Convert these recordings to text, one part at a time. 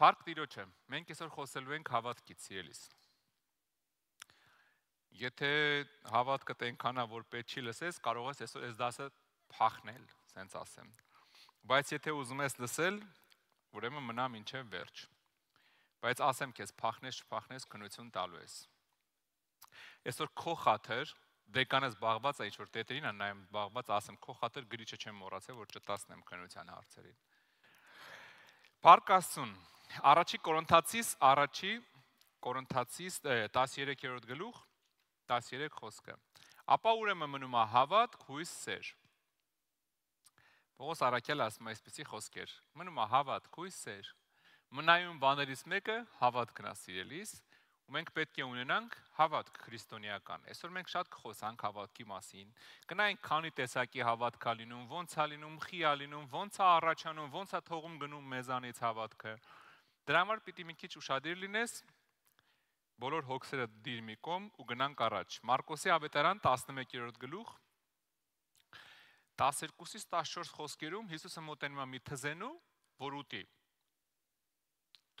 Փառք Տիրոջը։ Մենք այսօր խոսելու ենք հավատքից, սիրելիս։ Եթե հավատքը տենքանա, որ պետք չի լսես, կարող ես այսօր այս դասը փախնել, ասենց ասեմ։ Բայց եթե ուզում ես լսել, ուրեմն մնա մինչև վերջ։ Բայց ասեմ քեզ, փախնես, չփախնես, քնություն տալու ես։ Այսօր քո խաթեր դեկանս բաղված է ինչ որ տետրին, նայեմ բաղված, ասեմ քո խաթեր գրիչը չեմ մոռացել, որ չտասնեմ քնության հարցերին։ Փառք Աստծուն, Առաջի Կորինթացիս, առաջի Կորինթացիս 13-րդ գլուխ 13 խոսքը։ Ապա ուրեմն մնում է հավատք, հույս, սեր։ Պողոս Արաքյալը ասում է այսպիսի խոսքեր. մնում է հավատք, հույս, սեր։ Մնայուն բաներից մեկը հավատքն է սիրելիս, ու մենք պետք է ունենանք հավատք քրիստոնեական։ Այսօր մենք շատ կխոսանք հավատքի մասին։ Գնայինք քանի տեսակի հավատք կա լինում, ո՞նց է լինում, խի է լինում, ո՞նց է առաջանում, ո՞նց է թողում գնում մեզանից հավատքը։ Դրա համար պիտի մի քիչ ուշադիր լինես բոլոր հոգսերը դիր մի կողմ ու գնանք առաջ։ Մարկոսի ավետարան 11-րդ գլուխ 12-ից 14 խոսքերում Հիսուսը մտնում է մի թզենու, որ ուտի։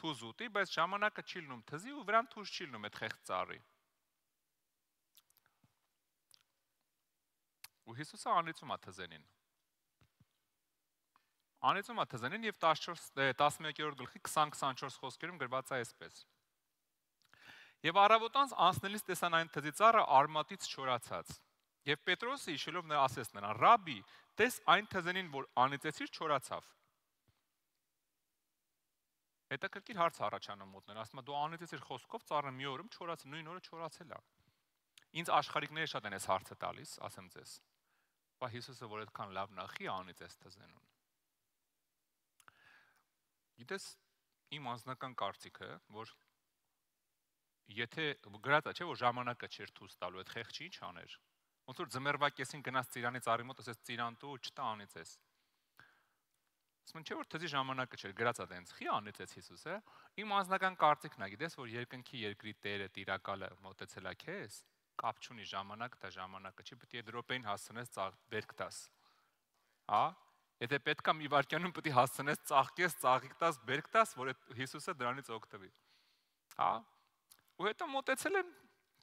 Թուզ ուտի, բայց ժամանակը չի լինում թզի ու վրան թուզ չի լինում այդ խեղճ ծառի։ Ու Հիսուսը անիծում է թզենին։ Անեցումա թզենին եւ 14 11-րդ գլխի 20-24 խոսքերում գրված է այսպես. Եվ առավոտանց անցնելիս տեսան այն թզի ծառը արմատից չորացած։ Եվ Պետրոսը հիշելով նա ասեց նրան. «Ռաբի, տես այն թզենին, որ անիծեցիր, չորացավ»։ Հետաքրքիր հարց առաջանում մոտներ, ասում է՝ «Դու անիծեցիր խոսքով ծառը մի օրում չորաց, նույն օրը չորացել է»։ Ինձ աշխարհիկները շատ են այս հարցը տալիս, ասեմ ձեզ։ Բա Հիսուսը որ այդքան լավ նախի անիծեց թզենուն։ Գիտես, իմ անձնական կարծիքը, որ եթե գրածա չէ, որ ժամանակը չէր ցույց տալու, այդ խեղճը ի՞նչ աներ։ Ոնց որ ձմերվակեսին գնաց ծիրանից արի մոտ, ասես ծիրանտու չտանից ես։ Ասում չէ որ թեզի ժամանակը չէր, գրածա դենց։ Խի անից ես Հիսուսը։ Իմ անձնական կարծիքն է, գիտես, որ երկնքի երկրի Տերը տիրակալը մտեցել է քեզ, կապ չունի ժամանակ, դա ժամանակը չի, պետք է դրոպեին հասցնես ծաղ բերք տաս։ Հա, Եթե պետքա մի վարքյանում պետք է հասցնես ծաղկես, ծաղիկտաս, բերկտաս, որ այդ Հիսուսը դրանից օգտվի։ Հա։ Ու հետո մտածել են,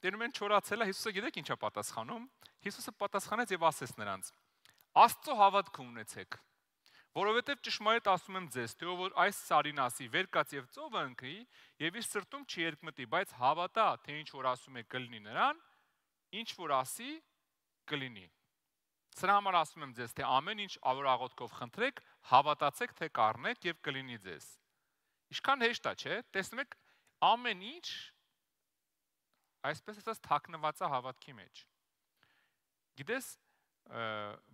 դերում են չորացել, հա, Հիսուսը գիտեք ինչա պատասխանում։ Հիսուսը պատասխանեց եւ ասեց նրանց. Աստծո հավատք ունեցեք, որովհետև ճշմարիտ ասում եմ ձեզ, թե ով որ այս սարին ասի, վերկաց եւ ծովը ընկնի, եւ իր սրտում չի երկմտի, բայց հավատա, թե ինչ որ ասում է կլինի նրան, ինչ որ ասի կլինի։ Սրա համար ասում եմ ձեզ, թե ամեն ինչ որ աղոթքով խնդրեք, հավատացեք, թե կառնեք եւ կլինի ձեզ։ Ինչքան հեշտ է, չէ՞։ Տեսնում եք, ամեն ինչ այսպես ասած թակնված է հավատքի մեջ։ Գիտես,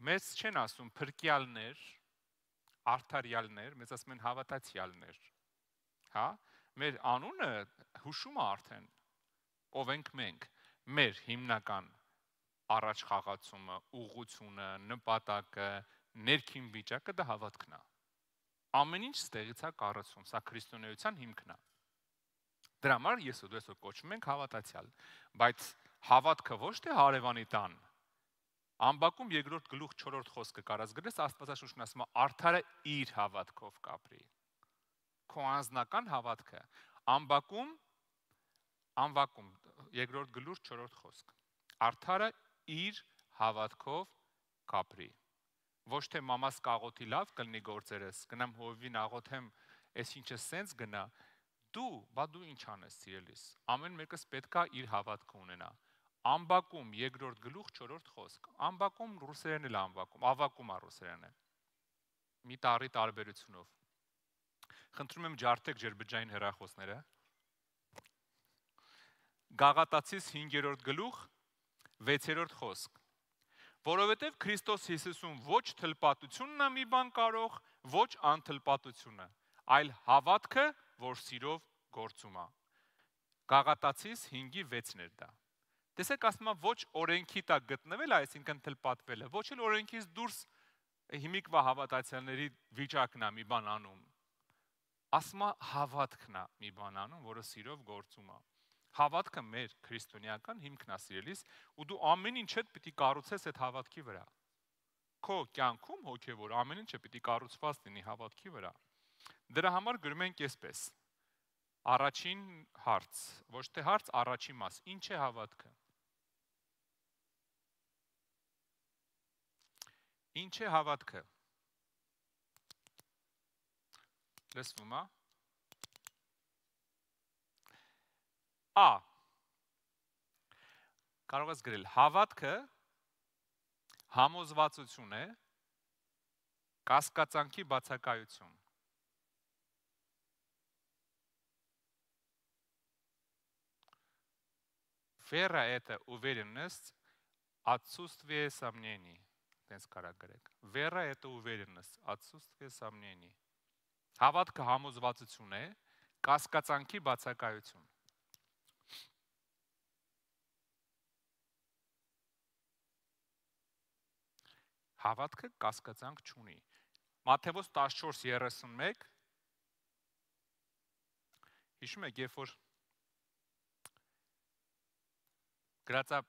մեզ չեն ասում փրկյալներ, արթարյալներ, մեզ ասում են հավատացյալներ։ Հա? Մեր անունը հուշում է արդեն ով ենք մենք, մեր հիմնական առաջ խաղացումը, ուղղությունը, նպատակը, ներքին վիճակը դա հավատքն է։ Ամեն ինչ ստեղից է կառուցվում, սա քրիստոնեության հիմքն է։ Դրա համար ես ու դու այսօր կոչվում ենք հավատացյալ, բայց հավատքը ոչ թե հարևանի տան։ Ամբակում երկրորդ գլուխ 4-րդ խոսքը կարած գրես Աստվածաշունչն ասում է արդարը իր հավատքով կապրի։ Քո անznական հավատքը ամբակում անվակում երկրորդ գլուխ 4-րդ խոսք։ Արդարը իր հավատքով կապրի։ Ոչ թե մամաս կաղոթի լավ կլնի գործերս, գնամ հովին աղոթեմ, ես ինչը սենց գնա, դու, բա դու ինչ անես սիրելիս։ Ամեն մեկս պետքա իր հավատքը ունենա։ Ամբակում երկրորդ գլուխ 4-րդ խոսք։ Ամբակում ռուսերեն էլ ամբակում, ավակում է ռուսերենը։ Մի տարի տարբերությունով։ Խնդրում եմ ջարդեք ջերբջային հերախոսները։ Գաղատացիս 5-րդ գլուխ 6-րդ խոսք։ Որովհետև Քրիստոս Հիսուսում ոչ թլպատությունն է մի բան կարող, ոչ անթլպատությունը, այլ հավատքը, որ սիրով գործում է։ Գաղատացիս 5-ի 6-ն էր դա։ Տեսեք, ասում է ոչ օրենքի տակ գտնվել, այսինքն թլպատվել է, ոչ էլ օրենքից դուրս հիմիկվա հավատացյալների վիճակն է մի բան անում։ Ասում է հավատքն է մի բան անում, որը սիրով գործում է։ Հավատքը մեր քրիստոնեական հիմքն է սիրելիս, ու դու ամեն ինչը պիտի կառուցես այդ հավատքի վրա։ Քո կյանքում հոգևոր ամեն ինչը պիտի կառուցված լինի հավատքի վրա։ Դրա համար գրում ենք այսպես. առաջին հարց, ոչ թե հարց, առաջի մաս. Ինչ է հավատքը։ Ինչ է հավատքը։ Լսվում է։ հավատք A կարող ես գրել հավատքը համոզվածություն է կասկածանքի բացակայություն Вера это уверенность, отсутствие сомнений. Տենց կարա գրեք։ Вера это уверенность, отсутствие сомнений։ Հավատքը համոզվածություն է, կասկածանքի բացակայություն։ Հավատքը կասկածանք չունի։ Մատթեոս 14:31 Հիշում եք, երբ որ գրածա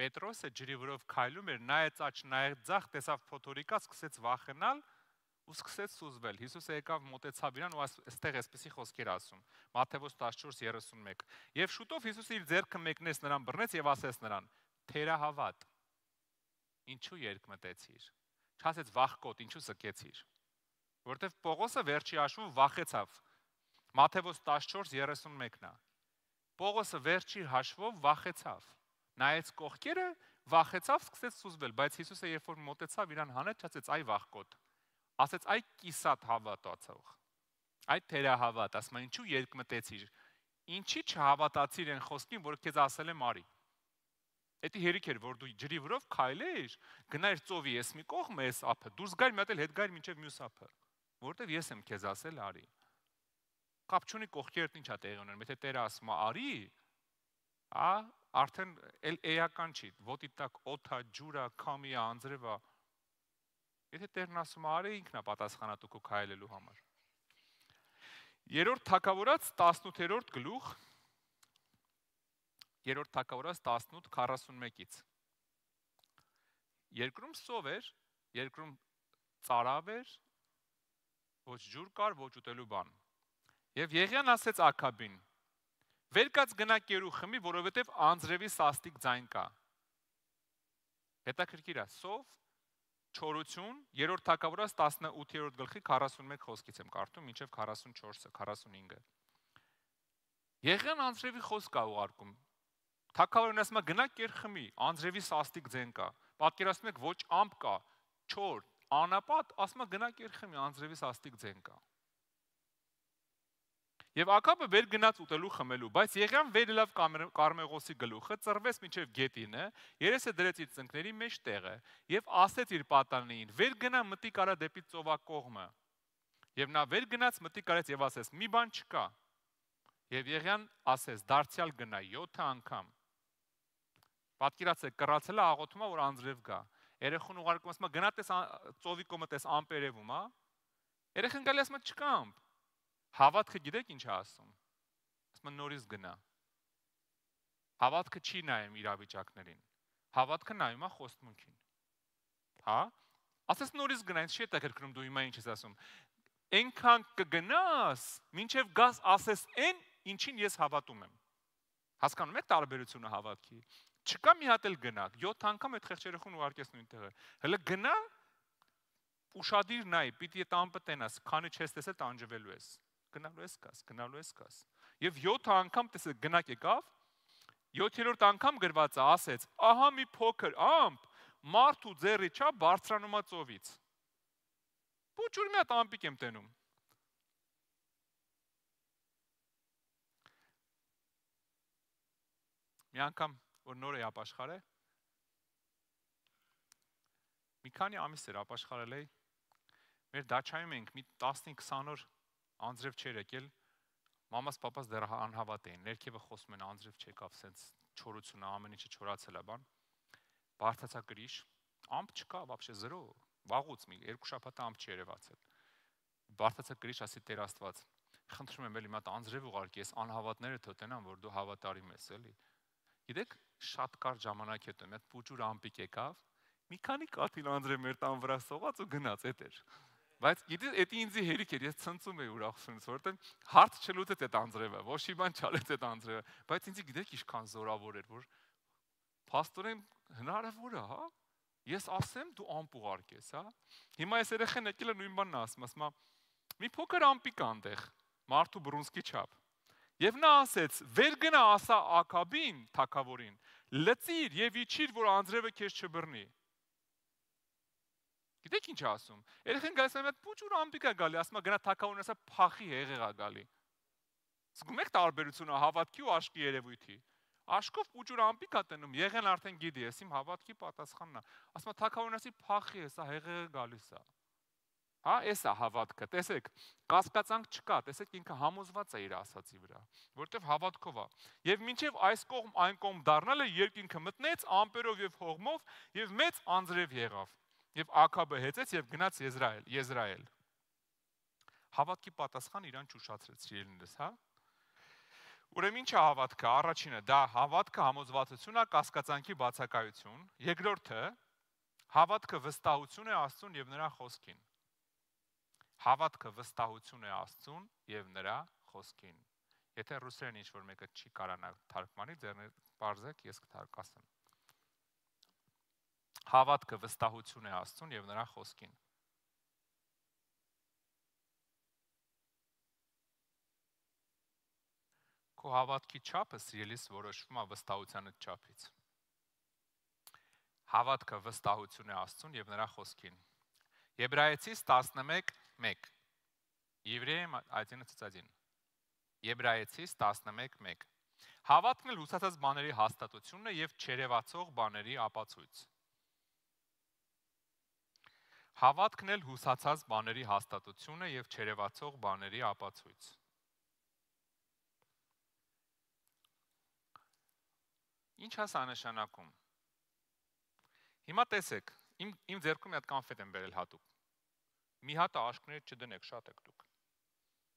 Պետրոսը ջրի վրով քայլում էր, նայեց աչ, նայեց ձախ, տեսավ փոթորիկա, սկսեց վախենալ ու սկսեց սուզվել։ Հիսուսը եկավ մոտեցավ իրան ու այստեղ էսպիսի խոսքեր ասում։ Մատթեոս 14:31։ Եվ շուտով Հիսուսը իր ձեռքը մեկնեց նրան բռնեց եւ ասեց նրան. «Թերահավատ» ինչու երկմտեցիր։ Չասեց վախկոտ, ինչու սկեցիր։ Որտեվ Պողոսը վերջի հաշվում վախեցավ։ Մատթեոս 14:31-ն է։ Պողոսը վերջի հաշվով վախեցավ։ Նայեց կողքերը, վախեցավ, սկսեց սուզվել, բայց Հիսուսը երբ որ մոտեցավ իրան հանեց, ասեց՝ «Այ վախկոտ»։ Ասեց՝ «Այ կիսատ հավատացող»։ Այ թերահավատ, ասում է ինչու երկմտեցիր։ Ինչի՞ չհավատացիր այն խոսքին, որ քեզ ասել եմ արի։ Էդի հերիք էր, որ դու ջրի վրով քայլեիր, գնայր ծովի ես մի կողմ ես ափը, դուրս գար մի հատ էլ հետ գար մինչև մյուս ափը, որովհետև ես եմ քեզ ասել արի։ Կապչունի կողքերտ ինչա տեղի ունենում, եթե Տերը ասում է արի, ա արդեն էլ էական չի, ոտի տակ օթա, ջուրա, քամիա, անձրևա։ Եթե Տերն ասում է արի, ինքն է պատասխանատու քայլելու համար։ Երորդ թակավորած 18-րդ գլուխ 3-րդ թակավորած 18:41-ից։ Երկրում սով էր, երկրում ծարավ էր, ոչ ջուր կար, ոչ ուտելու բան։ Եվ Եղիան ասեց Ակաբին. «Վեր կաց գնա կերու խմի, որովհետև անձրևի սաստիկ ձայն կա»։ Հետաքրքիր է, սով չորություն, երրորդ թակավորած 18-րդ գլխի 41 խոսքից եմ կարդում, մինչև 44-ը, 45-ը։ Եղան անձրևի խոսք կա ուղարկում Թակավորն ասում է գնա կեր խմի, անձրևի սաստիկ ձեն կա։ Պատկերացնում եք ոչ ամպ կա, 4 անապատ, ասում է գնա կեր խմի, անձրևի սաստիկ ձեն կա։ Եվ Ակաբը վեր գնաց ուտելու խմելու, բայց Եղիան վերելավ Կարմեղոսի գլուխը, ծռվեց միջև գետինը, երեսը դրեց իր ծնկների մեջ տեղը եւ ասեց իր պատանին. «Վեր գնա մտի կարա դեպի ծովակողմը»։ Եվ նա վեր գնաց մտի կարեց եւ ասեց. «Մի բան չկա»։ Եվ Եղիան ասեց. «Դարձյալ գնա 7 անգամ»։ Պատկերացեք, կռացել է աղոթում է, որ անձրև գա։ Երեխուն ուղարկում ասում է գնա տես ծովի կոմը տես ամպերևում, հա։ Երեխան գալի ասում է չկամ։ Հավատքը գիտեք ինչ է ասում։ Ասում է նորից գնա։ Հավատքը չի նայում իրավիճակներին։ Հավատքը նայում է խոստմունքին։ Հա։ Ասես նորից գնա, ինչ չէ՞ կրկնում դու հիմա ինչ ես ասում։ Էնքան կգնաս, ինչև գաս ասես այն, ինչին ես հավատում եմ։ Հասկանում եք տարբերությունը հավատքի։ Չկա մի հատ էլ գնա, 7 անգամ այդ խեղճերխուն ուղարկես նույն տեղը։ Հələ գնա ուշադիր նայ, պիտի այդ ամպը տենաս, քանի չես տեսել տանջվելու ես։ Գնալու ես կաս, գնալու ես կաս։ Եվ 7 անգամ տեսել գնակ եկավ, 7-րդ անգամ գրվածը ասեց. «Ահա մի փոքր ամպ մարդու ձեռի չա բարձրանումա ծովից»։ Փոքր մի հատ ամպիկ եմ տենում։ Մի անգամ որ նոր էի ապաշխարե։ Մի քանի ամիս էր ապաշխարել էի։ Մեր դաչայում ենք մի 15-20 օր անձրև չէր եկել։ Մամաս papas դեռ անհավատ էին։ Ներքևը խոսում են անձրև չեկավ, սենց չորությունը ամեն ինչը չորացել է բան։ Բարձացա գրիշ, ամպ չկա, вообще 0, վաղուց մի երկու շաբաթ ամպ չերևացել։ Բարձացա գրիշ, ասի Տեր Աստված, խնդրում եմ էլի մատ անձրև ուղարկի, ես անհավատները թոթենամ, որ դու հավատարիմ ես, էլի։ Գիտեք, շատ կար ժամանակ հետո մի հատ փուճուր ամպիկ եկավ, մի քանի կաթիլ Անդրե մեր տան վրա սողաց ու գնաց, էդ էր։ Բայց գիտես, դա ինձի հերիք էր, ես ցնծում էի ուրախությունից, որովհետև հարց չլուծեց այդ Անդրեվը, ոչ մի բան չալեց այդ Անդրեվը, բայց ինձի գիտեք ինչքան զորավոր էր, որ Պաստորեն հնարավոր է, հա? Ես ասեմ դու ամպուղարկ ես, հա? Հիմա ես երեխեն եկել եմ նույն բանն ասում, ասում եմ՝ մի փոքր ամպիկ անտեղ, մարդու բրունսկի չափ։ Եվ նա ասեց. «Վեր գնա ասա Ակաբին, թակավորին, լծիր եւ իջիր, որ անձրևը քեզ չբռնի»։ Գիտեք ինչ ասում։ Երեխան գալիս է մի հատ փուճուր ամպիկա գալի, ասում է գնա թակավորն ասա փախի հեղեղա գալի։ Զգում եք տարբերությունը հավատքի ու աշկի երևույթի։ Աշկով փուճուր ամպիկա տնում, եղեն արդեն գիտի, ես իմ հավատքի պատասխանն է։ Ասում է թակավորն ասի փախի, սա հեղեղը գալիս է։ հեղ Հա, էս է հավատքը։ Տեսեք, կասկածանք չկա, տեսեք ինքը համոզված է իր ասացի վրա, որովհետև հավատքով է։ Եվ մինչև այս կողմ այն կողմ դառնալը երկինքը մտնեց ամպերով եւ հողմով եւ մեծ անձրև եղավ։ Եվ Ակաբը հեծեց եւ գնաց Եզրայել, Եզրայել։ Հավատքի պատասխան իրան ճուշացրեց իրենից, հա։ Ուրեմն ի՞նչ է հավատքը։ Առաջինը դա հավատքը համոզվածությունն է կասկածանքի բացակայություն։ Երկրորդը հավատքը վստահություն է Աստծուն եւ նրա խոսքին։ Հավատքը վստահություն է Աստծուն եւ նրա խոսքին։ Եթե ռուսերեն ինչ որ մեկը չի կարողանա թարգմանել, ձեռներ բարձեք, ես կթարգասեմ։ Հավատքը վստահություն է Աստծուն եւ նրա խոսքին։ Քո հավատքի չափը սիրելիս որոշվում է վստահության չափից։ Հավատքը վստահություն է Աստծուն եւ նրա խոսքին։ Եբրայեցիս 11 11:1 Եվրեյም 11:1 Եբրայեցիս 11:1 Հավատն է լուսացած բաների հաստատությունն է եւ չերևացող բաների ապացույց։ Հավատքն էլ հուսացած բաների հաստատությունը եւ չերևացող բաների ապացույց։ Ինչ է սա նշանակում։ Հիմա տեսեք, իմ իմ ձեռքում մի հատ կոնֆետ եմ բերել հատուկ մի հատ աշկներ չդնեք, շատ եք դուք։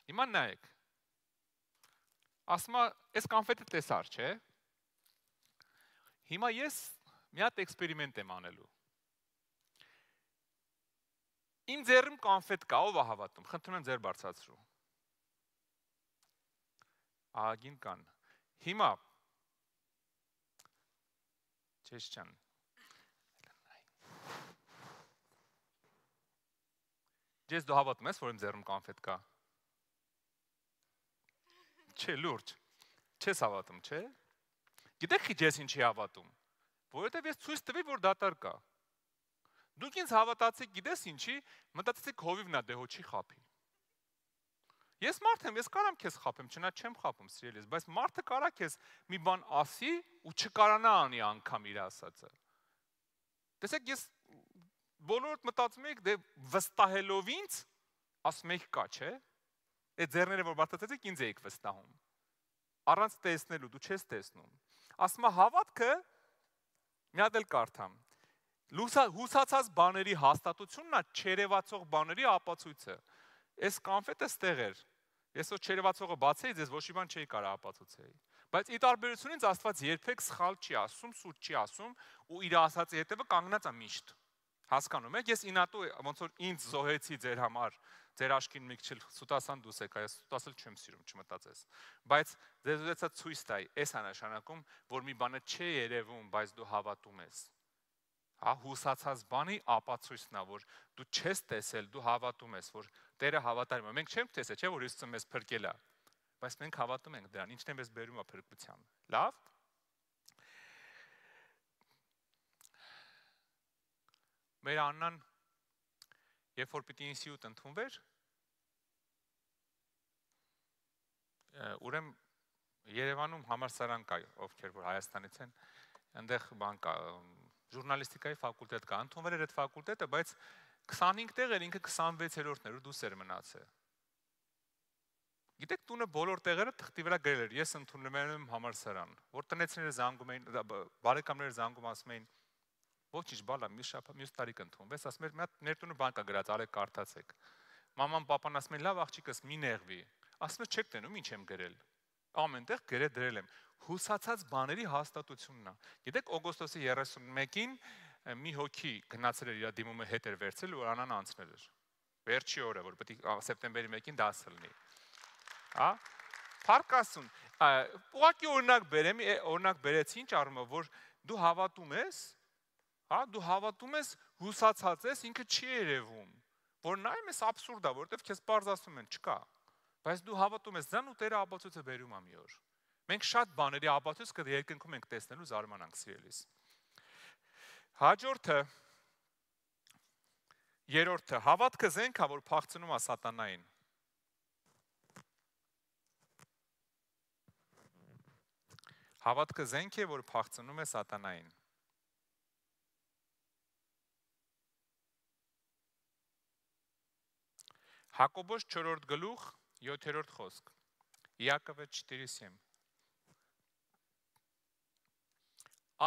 Հիմա նայեք։ Ասում է, այս կոնֆետը տեսար, չէ՞։ Հիմա ես մի հատ էքսպերիմենտ եմ անելու։ Իմ ձեռում կոնֆետ կա, ով է հավատում։ Խնդրում եմ ձեր բարձրացրու։ Ահագին կան։ Հիմա Չեշչան, Ջես դու հավատում ես, որ իմ ձեռում կոնֆետ կա։ Չէ, լուրջ։ Չես հավատում, չէ՞։ Գիտեք ջես ինչի հավատում։ Որովհետև ես ցույց տվի, որ դատար կա։ Դուք ինձ հավատացիք, գիտես ինչի, մտածեցիք հովիվնա դե հո չի խափի։ Ես մարդ եմ, ես կարամ քեզ խափեմ, չնա չեմ խափում սիրելիս, բայց մարդը կարա քեզ մի բան ասի ու չկարանա անի անգամ իր ասածը։ Տեսեք, ես բոլորդ մտածում եք դե վստահելով ինձ ասում եք կա, չէ՞։ Այդ ձեռները որ բարձրացեցիք ինձ եք վստահում։ Առանց տեսնելու դու չես տեսնում։ Ասում է հավատքը մի հատ էլ կարդամ։ Լուսա հուսացած բաների հաստատությունն է չերևացող բաների ապացույցը։ Այս կոնֆետը ստեղ էր։ Ես ոչ չերևացողը բացեի, ձեզ ոչ մի բան չէի կարող ապացուցեի։ Բայց ի տարբերությունից Աստված երբեք սխալ չի ասում, սուտ չի ասում ու իր ասածի հետևը կանգնած է միշտ։ Հասկանում եք, ես ինատու ոնց որ ինձ զոհեցի ձեր համար, ձեր աշկին մի քիչ սուտասան դուս եկա, ես սուտասել չեմ սիրում, չմտածես։ Բայց ձեզ ուզեցա ցույց տայի, այս անաշանակում, որ մի բանը չի երևում, բայց դու հավատում ես։ Հա հուսացած բանի ապացույցն է, որ դու չես տեսել, դու հավատում ես, որ Տերը հավատարիմ է։ Մենք չենք տեսել, չէ՞ որ Հիսուսը մեզ փրկել է։ Բայց մենք հավատում ենք դրան, ինչն է մեզ բերում է փրկության։ Լավ։ Մեր Աննան երբ որ պիտի ինստիտուտ ընդունվեր, ուրեմն Երևանում համալսարան կա, ովքեր որ Հայաստանից են, այնտեղ բան կա, ժուրնալիստիկայի ֆակուլտետ կա, ընդունվել էր այդ ֆակուլտետը, բայց 25 տեղ էր ինքը 26-րդներ ու դուս էր մնացել։ Գիտեք, տունը բոլոր տեղերը թղթի վրա գրել էր։ Ես ընդունում եմ համալսարան, որ տնեցիները զանգում էին, բարեկամները զանգում ասում էին, Ոչինչ բալա մի շապ մյուս տարի կընթոնվես, ասում էր մի հատ ներտունը բանկա գրած, արեք կարդացեք։ Մաման papan ասում են լավ աղջիկս մի նեղվի։ Ասում է չեք տենում ինչ եմ գրել։ Ամենտեղ գրե դրել եմ։ Հուսացած բաների հաստատությունն է։ Գիտեք օգոստոսի 31-ին մի հոգի գնացել էր իր դիմումը հետ էր վերցել ու անան անցնել էր։ Վերջի օրը, որ պետք է սեպտեմբերի 1-ին դասը լինի։ Հա։ Փառք Աստուն։ Ուղղակի օրինակ բերեմ, օրինակ բերեցի ինչ առումով, որ դու հավատում ես, Հա դու հավատում ես, հուսացած ես, ինքը չի երևում։ Որ նայում ես абսուրդ է, որովհետև քեզ པարզ ասում են, չկա։ Բայց դու հավատում ես, ձան ու Տերը ապացույցը բերում է մի օր։ Մենք շատ բաների ապացույց կը երկնքում ենք տեսնելու զարմանանք սիրելիս։ Հաջորդը երրորդը հավատքը զենքա, որ փախցնում է սատանային։ Հավատքը զենք է, որ փախցնում է սատանային։ Հակոբոս 4-րդ գլուխ 7-րդ խոսք։ Იակովը 4:7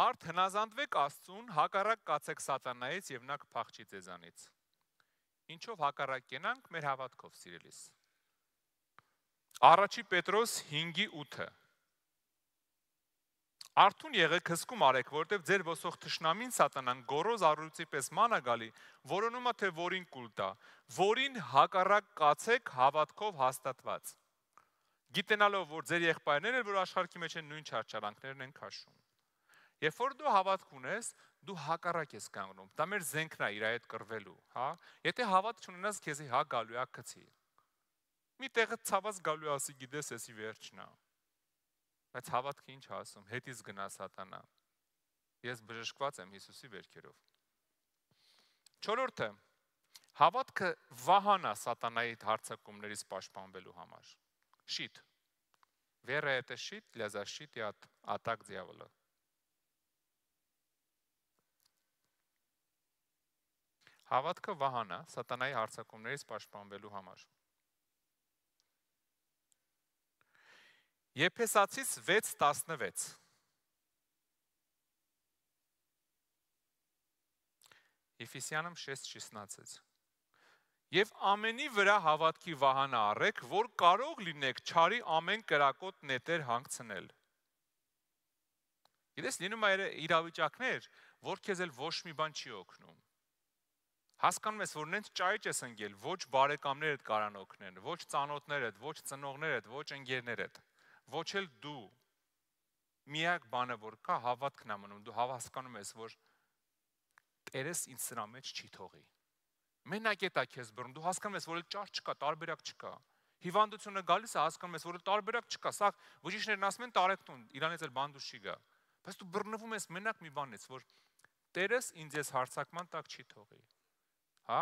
Արդ հնազանդվեք Աստծուն, հակառակ կացեք սատանայից եւ նա կփախչի ձեզանից։ Ինչով հակառակ կենանք մեր հավատքով, սիրելիս։ Առաջի Պետրոս 5:8-ը Արթուն եղեք հսկում արեք, որովհետև ձեր ոսող ճշնամին սատանան գորոզ առյուծի պես մանա գալի, որոնումա թե որին կուլտա, որին հակառակ կացեք հավատքով հաստատված։ Գիտենալով, որ ձեր եղբայրները, որ աշխարհի մեջ են նույն չարչարանքներն են քաշում։ Երբ որ դու հավատք ունես, դու հակառակ ես կանգնում։ Դա մեր զենքն է իր այդ կրվելու, հա։ Եթե հավատ չունենաս, քեզի հա գալու է գցի։ հա, Մի տեղը ցաված գալու ասի, գիտես, էսի վերջնա։ Բայց հավատքը ինչ ասում, հետից գնա սատանա։ Ես բժշկված եմ Հիսուսի վերքերով։ 4-րդը հավատքը վահանա սատանայի հարցակումներից պաշտպանվելու համար։ Շիտ։ Вера это щит для защиты от атак дьявола։ Հավատքը վահանա սատանայի հարցակումներից պաշտպանվելու համար։ Եփեսացից 6:16 Եփեսյանам 6:16 Եվ ամենի վրա հավատքի վահանը առեք, որ կարող լինեք ճարի ամեն կրակոտ նետեր հանգցնել։ Գիտես, լինում է իրավիճակներ, որ քեզ էլ ոչ մի բան չի օգնում։ Հասկանում ես, որ նենց ճայճ ես ընկել, ոչ բարեկամներդ կարան օգնեն, ոչ ծանոթներդ, ոչ ծնողներդ, ոչ ընկերներդ ոչ էլ դու միակ բանը որ կա հավատքն ամնում դու հավասկանում ես որ Տերես ինձ սրա մեջ չի թողի մենակ էտա քեզ բռնում դու հասկանում ես որ էլ ճար չկա տարբերակ չկա հիվանդությունը գալիս է հասկանում ես որ էլ տարբերակ չկա սա բժիշկներն ասում են տարեկտուն իրանից էլ բան դու չի գա բայց դու բռնվում ես մենակ մի բանից որ Տերես ինձ ես հարցակման տակ չի թողի հա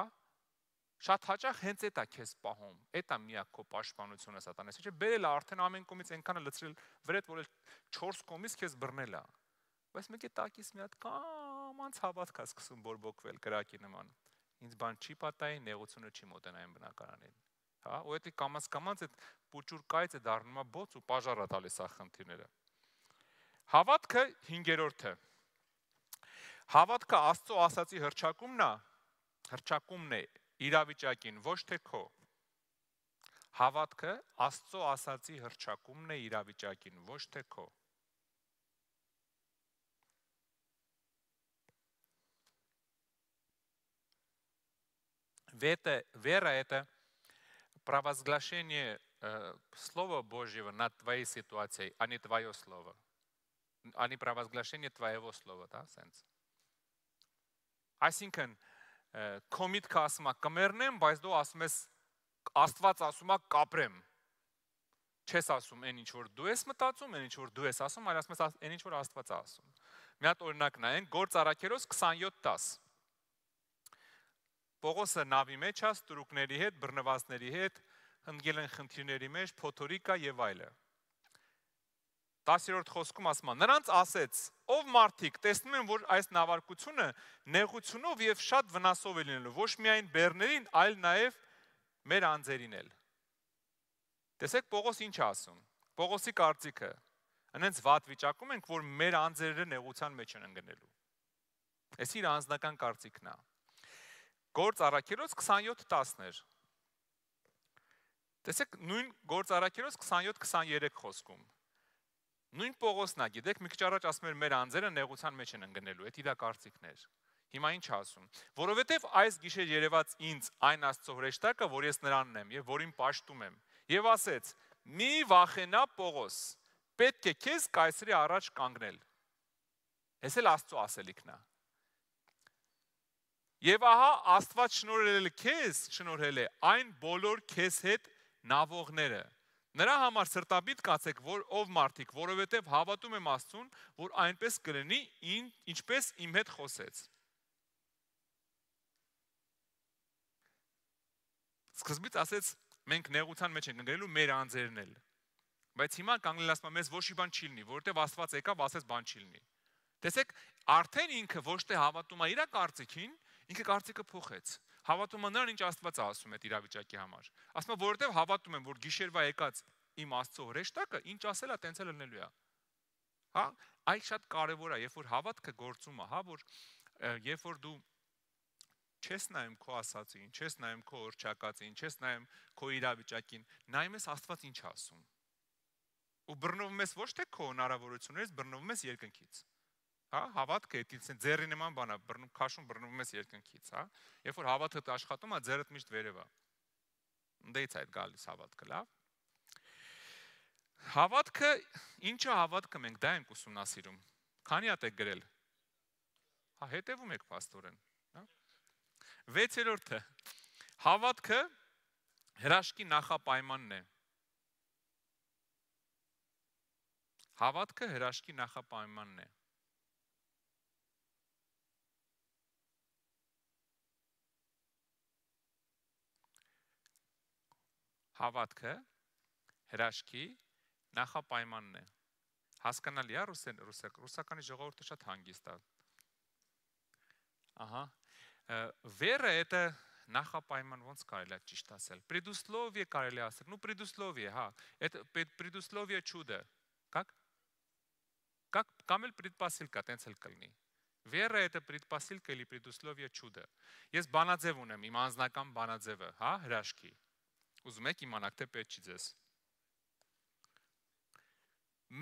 Շատ հաճախ հենց այդ է քեզ պահում։ Այդ է միակ քո պաշտպանությունը սատանաս։ Չէ, բերել է արդեն ամեն կողմից այնքանը լծրել վրետ, որ 4 կողմից քեզ բռնել է։ Բայց մեկ է տակից մի հատ կամանց հավատքա սկսում բորբոքվել կրակի նման։ Ինչ բան չի պատահի, նեղությունը չի մոտենա այն բնակարանին։ Հա, ու դա կամած կամած այդ փոճուր կայծը դառնում է բոց ու պաժարա տալիս է խնդիրները։ Հավատքը 5-րդը։ Հավատքը Աստծո ասացի հրճակումն է, հրճակումն է իրավիճակին, ոչ թե քո։ Հավատքը Աստծո ասացի հրճակումն է իրավիճակին, ոչ թե քո։ Вета, вера это провозглашение э, Слова Божьего над твоей ситуацией, а не твое Слово. А не провозглашение твоего Слова, да, сенс? Асинкан. commit կա ասում է կմեռնեմ, բայց դու ասում ես Աստված ասում է կապրեմ։ Չես ասում այն ինչ որ դու ես մտածում, այն ինչ որ դու ես ասում, այլ ասում ես այն ինչ որ Աստված է ասում։ Մի հատ օրինակ նայեն Գործ Արաքելոս 27:10։ Պողոսը նավի մեջ է ստրուկների հետ, բռնվածների հետ, հնգել են խնդիրների մեջ, փոթորիկա եւ այլն։ 10-րդ խոսքում ասում է. նրանց ասեց. ով մարդիկ տեսնում են, որ այս նավարկությունը նեղությունով եւ շատ վնասով է լինելու ոչ միայն բեռներին, այլ նաեւ մեր անձերին էլ։ Տեսեք Պողոս ինչ ասում։ Պողոսի կարծիքը Անենց վատ վիճակում ենք, որ մեր անձերը նեղության մեջ են ընկնելու։ Այս իր անձնական կարծիքն է։ Գործ առաքելոց 27:10-ն էր։ Տեսեք, նույն գործ առաքելոց 27:23 խոսքում։ Նույն Պողոսն է, գիտեք, մի քիչ առաջ ասում էր մեր անձերը նեղության մեջ են ընկնելու, այդ իր կարծիքներ։ Հիմա ինչ ասում։ Որովհետև այս գիշեր երևաց ինձ այն Աստծո հրեշտակը, որ ես նրանն եմ եւ որին ճաշտում եմ։ Եվ ասեց. «Մի վախենա Պողոս, պետք է քեզ կայսրի առաջ կանգնել»։ Էս էլ Աստծո ասելիքն է։ Եվ ահա Աստված շնորհել է քեզ, շնորհել է այն բոլոր քեզ հետ նավողները, Նրա համար սրտաբիտ կացեք, որ ով մարդիկ, որովհետև հավատում եմ Աստծուն, որ այնպես կլինի, ին, ինչպես իմ հետ խոսեց։ Սկզբից ասեց, մենք նեղության մեջ ենք ընկնելու մեր անձերն էլ։ Բայց հիմա կանգնել ասում մեզ ոչ մի բան չի լինի, որովհետև Աստված եկավ, ասեց բան չի լինի։ Տեսեք, արդեն ինքը ոչ թե հավատում է իր կարծիքին, ինքը կարծիքը փոխեց։ Հավատում եմ նրան, ինչ Աստված է ասում այդ իրավիճակի համար։ Ասում եմ, որովհետև հավատում եմ, որ գիշերվա եկած իմ Աստծո հրեշտակը ինչ ասելա, տենց էլ լինելու է։ Հա, այ շատ կարևոր է, երբ որ հավատքը գործում է, հա, որ երբ որ դու չես նայում քո ասածին, չես նայում քո օրչակածին, չես նայում քո իրավիճակին, նայում ես Աստված ինչ ասում։ Ու բռնվում ես ոչ թե քո հնարավորություններից, բռնվում ես երկնքից հա հավատքը դա ինձ ձեռի նման բան է բռնում քաշում բռնվում ես երկնքից հա երբ որ հավատքդ աշխատում է ձեռդ միշտ վերևա դեից այդ գալիս հավատքը լավ հավատքը ինչը հավատքը մենք դա ենք ուսումնասիրում քանի հատ է գրել հա հետևում եք աստորեն հա 6-րդը հավատքը հրաշքի նախապայմանն է Հավատքը հրաշքի նախապայմանն է։ հավատքը հրաշքի նախապայմանն է։ Հասկանալի է ռուսեն, ռուսակ, ռուսականի ժողովուրդը շատ հանգիստ է։ Ահա։ Вера это նախապայման ոնց կարելի է ճիշտ ասել։ Предусловие կարելի ասել։ Ну предусловие, հա, это предусловие чудо։ Как? Как կամ էլ предпосылка, տենց էլ կլինի։ Вера это предпосылка или предусловие чуда։ Ես բանաձև ունեմ, իմ անձնական բանաձևը, հա, հրաշքի։ Ուզում եք իմանալ թե պետք չի ձեզ։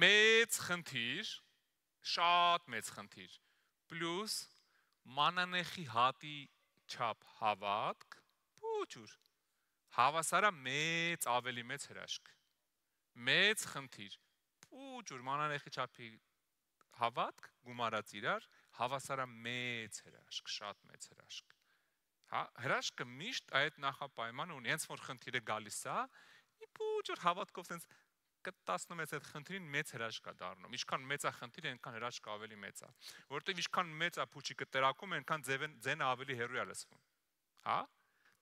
Մեծ խնդիր, շատ մեծ խնդիր։ Պլյուս մանանեխի հատի չափ հավատք, փոճուր։ Հավասարա մեծ, ավելի մեծ հրաշք։ Մեծ խնդիր։ Փոճուր մանանեխի չափի հավատք գումարած իրար հավասարա մեծ հրաշք, շատ մեծ հրաշք։ Հա, հրաշքը միշտ այդ նախապայմանը ունի, հենց որ խնդիրը գալիս է, հա, իբուջր հավատքով sense կտասնում ես այդ խնդրին մեծ հրաշք է դառնում։ Ինչքան մեծ է խնդիրը, այնքան հրաշքը ավելի մեծ է։ Որտեւ ինչքան մեծ է փուչիկը տերակում, այնքան ձևեն ձենը ավելի հեռու է լսվում։ Հա?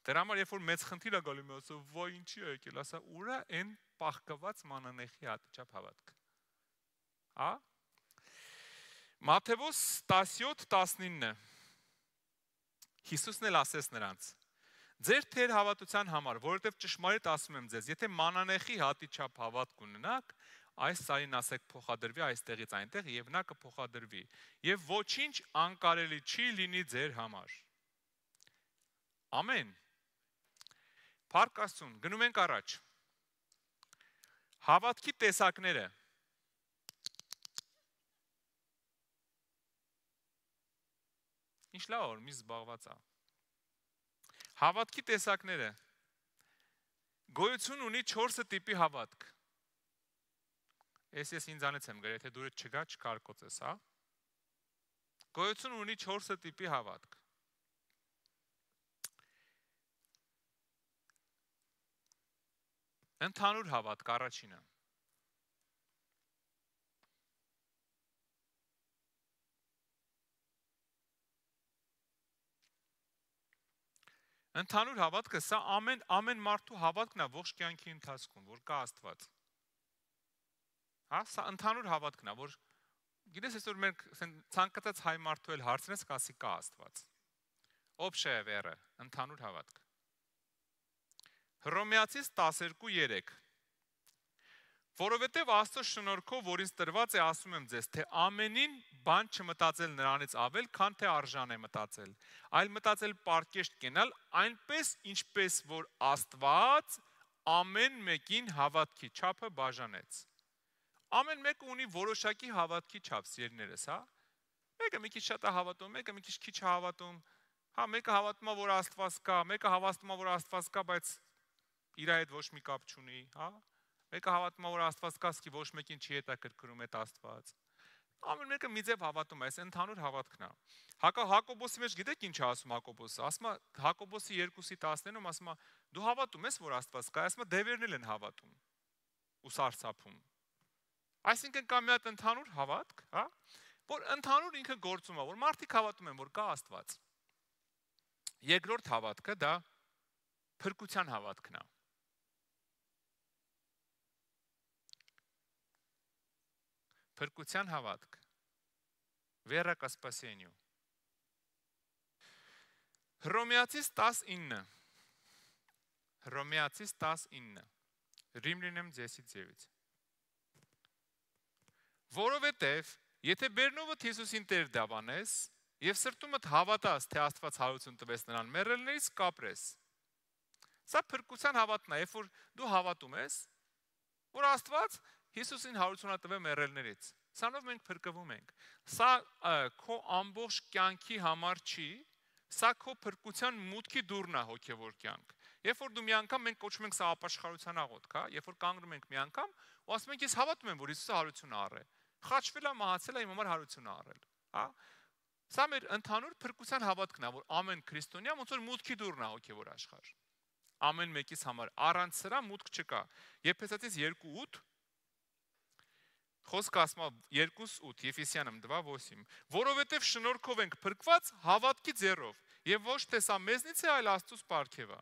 Դրա համար երբ որ մեծ խնդիր է գալու, մի ասա, «Ոայ, ինչի է եկել»։ Ասա, «Ուրա այն պահկված մանանեխի հատիչապ հավատք»։ Հա? Մատթեոս 17:19 Հիսուսն էլ ասեց նրանց. Ձեր թեր հավատության համար, որովհետև ճշմարիտ ասում եմ ձեզ, եթե մանանեխի հատի չափ հավատք ունենաք, այս ցային ասեք փոխադրվի այստեղից այնտեղ եւ նա կփոխադրվի եւ ոչինչ անկարելի չի լինի ձեր համար։ Ամեն։ Փառք Աստծուն, գնում ենք առաջ։ Հավատքի տեսակները Ինչ լավ որ մի զբաղված ա։ Հավատքի տեսակները։ Գոյություն ունի 4-ը տիպի հավատք։ Ես ես ինձանից եմ գրել, եթե դուրը չգա, չկարկոցես, հա։ Գոյություն ունի 4-ը տիպի հավատք։ Ընդհանուր հավատք առաջինը։ Ընդհանուր հավատքը սա ամեն ամեն մարդու հավատքն է ողջ կյանքի ընթացքում, որ կա Աստված։ Հա, սա ընդհանուր հավատքն է, որ գիտես այսօր մենք ցանկացած հայ մարդու էլ հարցնես, կասի կա Աստված։ Օբշե վերը, ընդհանուր հավատք։ Հռոմեացիս 12:3 Որովհետև Աստծո շնորհքով, որ ինձ տրված է, ասում եմ ձեզ, թե ամենին բան չմտածել նրանից ավել, քան թե արժան է մտածել, այլ մտածել պարկեշտ կենալ այնպես, ինչպես որ Աստված ամեն մեկին հավատքի չափը բաժանեց։ Ամեն մեկը ունի որոշակի հավատքի չափ, սիրներես, հա։ Մեկը մի քիչ շատ է հավատում, մեկը մի քիչ քիչ է հավատում։ Հա, մեկը հավատում է, որ Աստված կա, մեկը հավատում է, որ Աստված կա, բայց իր հետ ոչ մի կապ չունի, հա։ Մեկը հավատում է, որ Աստված կա, ասկի ոչ մեկին չի հետաքրքրում այդ Աստված։ Ամեն մեկը միձև հավատում է, այս ընդհանուր հավատքն է։ Հակա Հակոբոսի մեջ գիտեք ինչ է ասում Հակոբոսը։ Ասում է Հակոբոսի 2-ի 10-ում ասում է դու հավատում ես որ Աստված կա, ասում է դևերն էլ են հավատում ու սարսափում։ Այսինքն կա մի հատ ընդհանուր հավատք, հա, որ ընդհանուր ինքը գործում է, որ մարդիկ հավատում են, որ կա Աստված։ Երկրորդ հավատքը դա փրկության հավատքն է։ Փրկության հավատք։ Вера ко спасению։ Հռոմեացիս 19։ Հռոմեացիս 19։ Ռիմլինեմ 10:9։ Որովհետև եթե բերնովդ Հիսուսին Տեր դավանես եւ սրտումդ հավատաս, թե Աստված հարություն տվեց նրան մեռելներից կապրես։ Սա փրկության հավատն է, երբ որ դու հավատում ես, որ Աստված Հիսուսին հարությունատվել մեռելներից։ Սանով մենք փրկվում ենք։ Սա քո ամբողջ կյանքի համար չի, սա քո փրկության մուտքի դուրն է հոգևոր կյանք։ Երբ որ դու մի անգամ մենք կոչում ենք սա ապաշխարության աղոթք, հա, երբ որ կանգնում ենք մի անգամ ու ասում ենք ես հավատում եմ, որ Հիսուսը հարություն է առել։ Խաչվել է, մահացել է, իմ համար հարություն է առել, հա։ Սա մեր ընդհանուր փրկության հավատքն է, որ ամեն քրիստոնյա ոնց որ մուտքի դուրն է հոգևոր աշխարհ։ Ամեն մեկից համար առանց սրա մուտք չկա։ Եփեսացից 2:8 Խոսքը ասում է 2:8 Եֆեսյանам 2:8, որովհետև շնորհքով ենք փրկված հավատքի ձեռով, եւ ոչ թե սա մեզնից է, այլ Աստծո սպարքևա։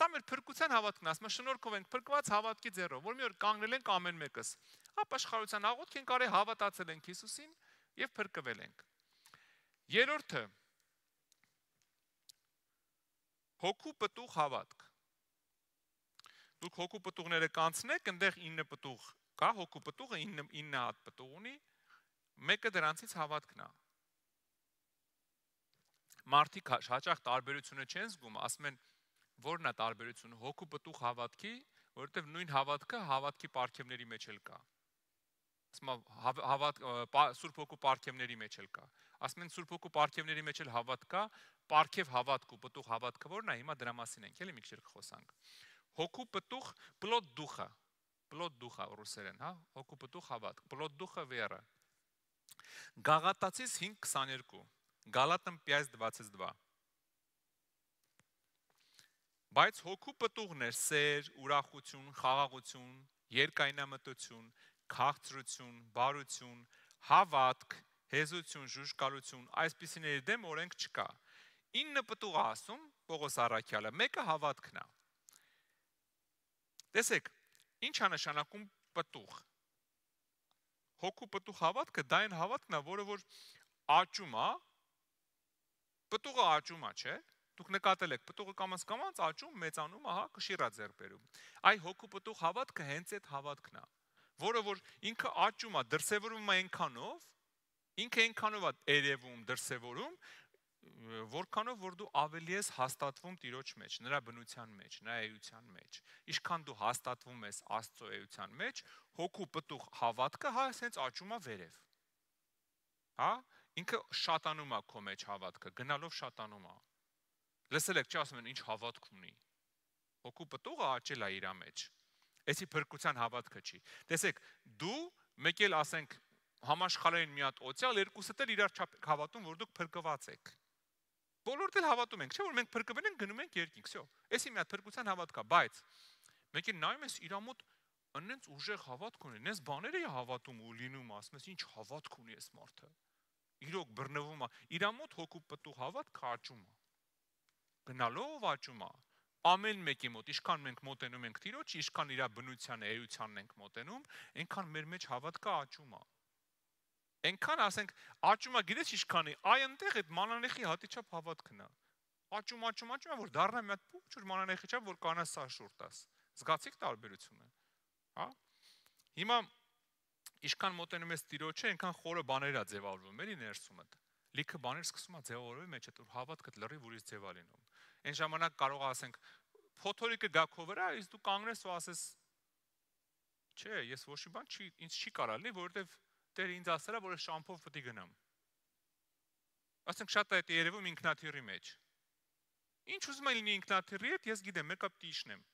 Սա մեր փրկության հավատքն ասում է շնորհքով ենք փրկված հավատքի ձեռով, որ մի օր կանգնել ենք ամեն մեկս։ Ապաշխարության աղոթք ենք արել, հավատացել ենք Հիսուսին եւ փրկվել ենք։ Երրորդը հոգու պտուղ հավատք։ Դուք հոգու պտուղները կանցնեք, այնտեղ 9 պտուղ Կա հոգու պտուղը 9 9 հատ պտուղ ունի, մեկը դրանցից հավատքն է։ Մարդիկ հա- հաճախ տարբերությունը չեն զգում, ասում են որն է տարբերությունը հոգու պտուղ հավատքի, որովհետև նույն հավատքը հավատքի ապարքեմների մեջ էլ կա։ Ասում հավատ Սուրբ հոգու ապարքեմների մեջ էլ կա։ Ասում են Սուրբ հոգու ապարքեմների մեջ էլ հավատ կա, ապարքև հավատք ու պտուղ հավատքը որն է, հիմա դրա մասին ենք, էլի մի քիչ խոսանք։ Հոգու պտուղ պլոտ դուխը Պլոտ դուխա ռուսերեն, հա, հոգու պտուղ հավատ։ Պլոտ դուխը վերը։ Գաղատացիս 5:22։ Գալատն 5:22։ Բայց հոգու պտուղն էր սեր, ուրախություն, խաղաղություն, երկայնամտություն, քաղցրություն, բարություն, հավատք, հեզություն, ժուժկալություն, այսպիսիների դեմ օրենք չկա։ 9 պտուղ ասում Պողոս Արաքյալը, մեկը հավատքն է։ Տեսեք, Ինչ է նշանակում պտուղ։ Հոգու պտուղ հավատքը դա այն հավատքն է, որը որ աճում է։ Պտուղը աճում է, չէ՞։ Դուք նկատել եք, պտուղը կամաց կամաց աճում, մեծանում, ահա կշիրա ձեռ բերում։ Այ հոգու պտուղ հավատքը հենց այդ հավատքն է, որը որ ինքը աճում է, դրսևորվում է այնքանով, ինքը այնքանով է երևում, դրսևորում, որքանով որ դու ավելի ես հաստատվում Տիրոջ մեջ, նրա բնության մեջ, նրա էության մեջ։ Ինչքան դու հաստատվում ես Աստծո էության մեջ, հոգու պտուղ հավատքը հա ասենց աճում է վերև։ Հա, ինքը շատանում է քո մեջ հավատքը, գնալով շատանում է։ Լսել եք, չի ասում են ինչ հավատք ունի։ Հոգու պտուղը աճել է իր մեջ։ Էսի փրկության հավատքը չի։ Տեսեք, դու մեկ էլ ասենք համաշխարհային մի հատ օցյալ երկուսը դեռ իրար չափ հավատում, որ դուք փրկված եք։ Բոլորդ էլ հավատում ենք, չէ՞ որ մենք փրկվել ենք, գնում ենք երկինք, всё։ Էսի մի հատ փրկության հավատքա, բայց մեկը նայում ես իր ամոթ ընենց ուժեղ հավատք ունի, նես բաները է հավատում ու լինում, ասում ես, ինչ հավատք ունի այս մարդը։ Իրոք բռնվում է, իր ամոթ հոգու պտուղ հավատք աճում է։ Գնալով աճում է։ Ամեն մեկի մոտ, ինչքան մենք մոտենում ենք Տիրոջ, ինչքան իր բնության էությանն ենք մոտենում, այնքան մեր մեջ հավատքը աճում է։ մոտ, Այնքան ասենք աճումա գիտես ինչքանի, այ այնտեղ այդ մանանեխի հատիչապ հավատքն է։ Աճում աճում աճում որ դառնա մի հատ փոքր մանանեխի չափ որ կանաս սա շուրտաս։ Զգացիք տարբերությունը։ Հա։ Հիմա ինչքան մոտենում ես ծիրոջը, այնքան խորը բաներ է ձևավորվում էլի ներսումդ։ Լիքը բաներ սկսում է ձևավորվել մեջ, այդ հավատքդ լրիվ ուրիշ ձև է լինում։ Այն ժամանակ կարող ասենք փոթորիկը գա քո վրա, իսկ դու կանգնես ու ասես Չէ, ես ոչ մի բան չի, ինձ չի կարալնի, որովհետև Տերը ինձ ասարա, որ ես շամփով պետք է գնամ։ Ասենք շատ է դա երևում ինքնաթիռի մեջ։ Ինչ ուզում եմ լինի ինքնաթիռի հետ, ես գիտեմ, մեկը պետք է իշնեմ։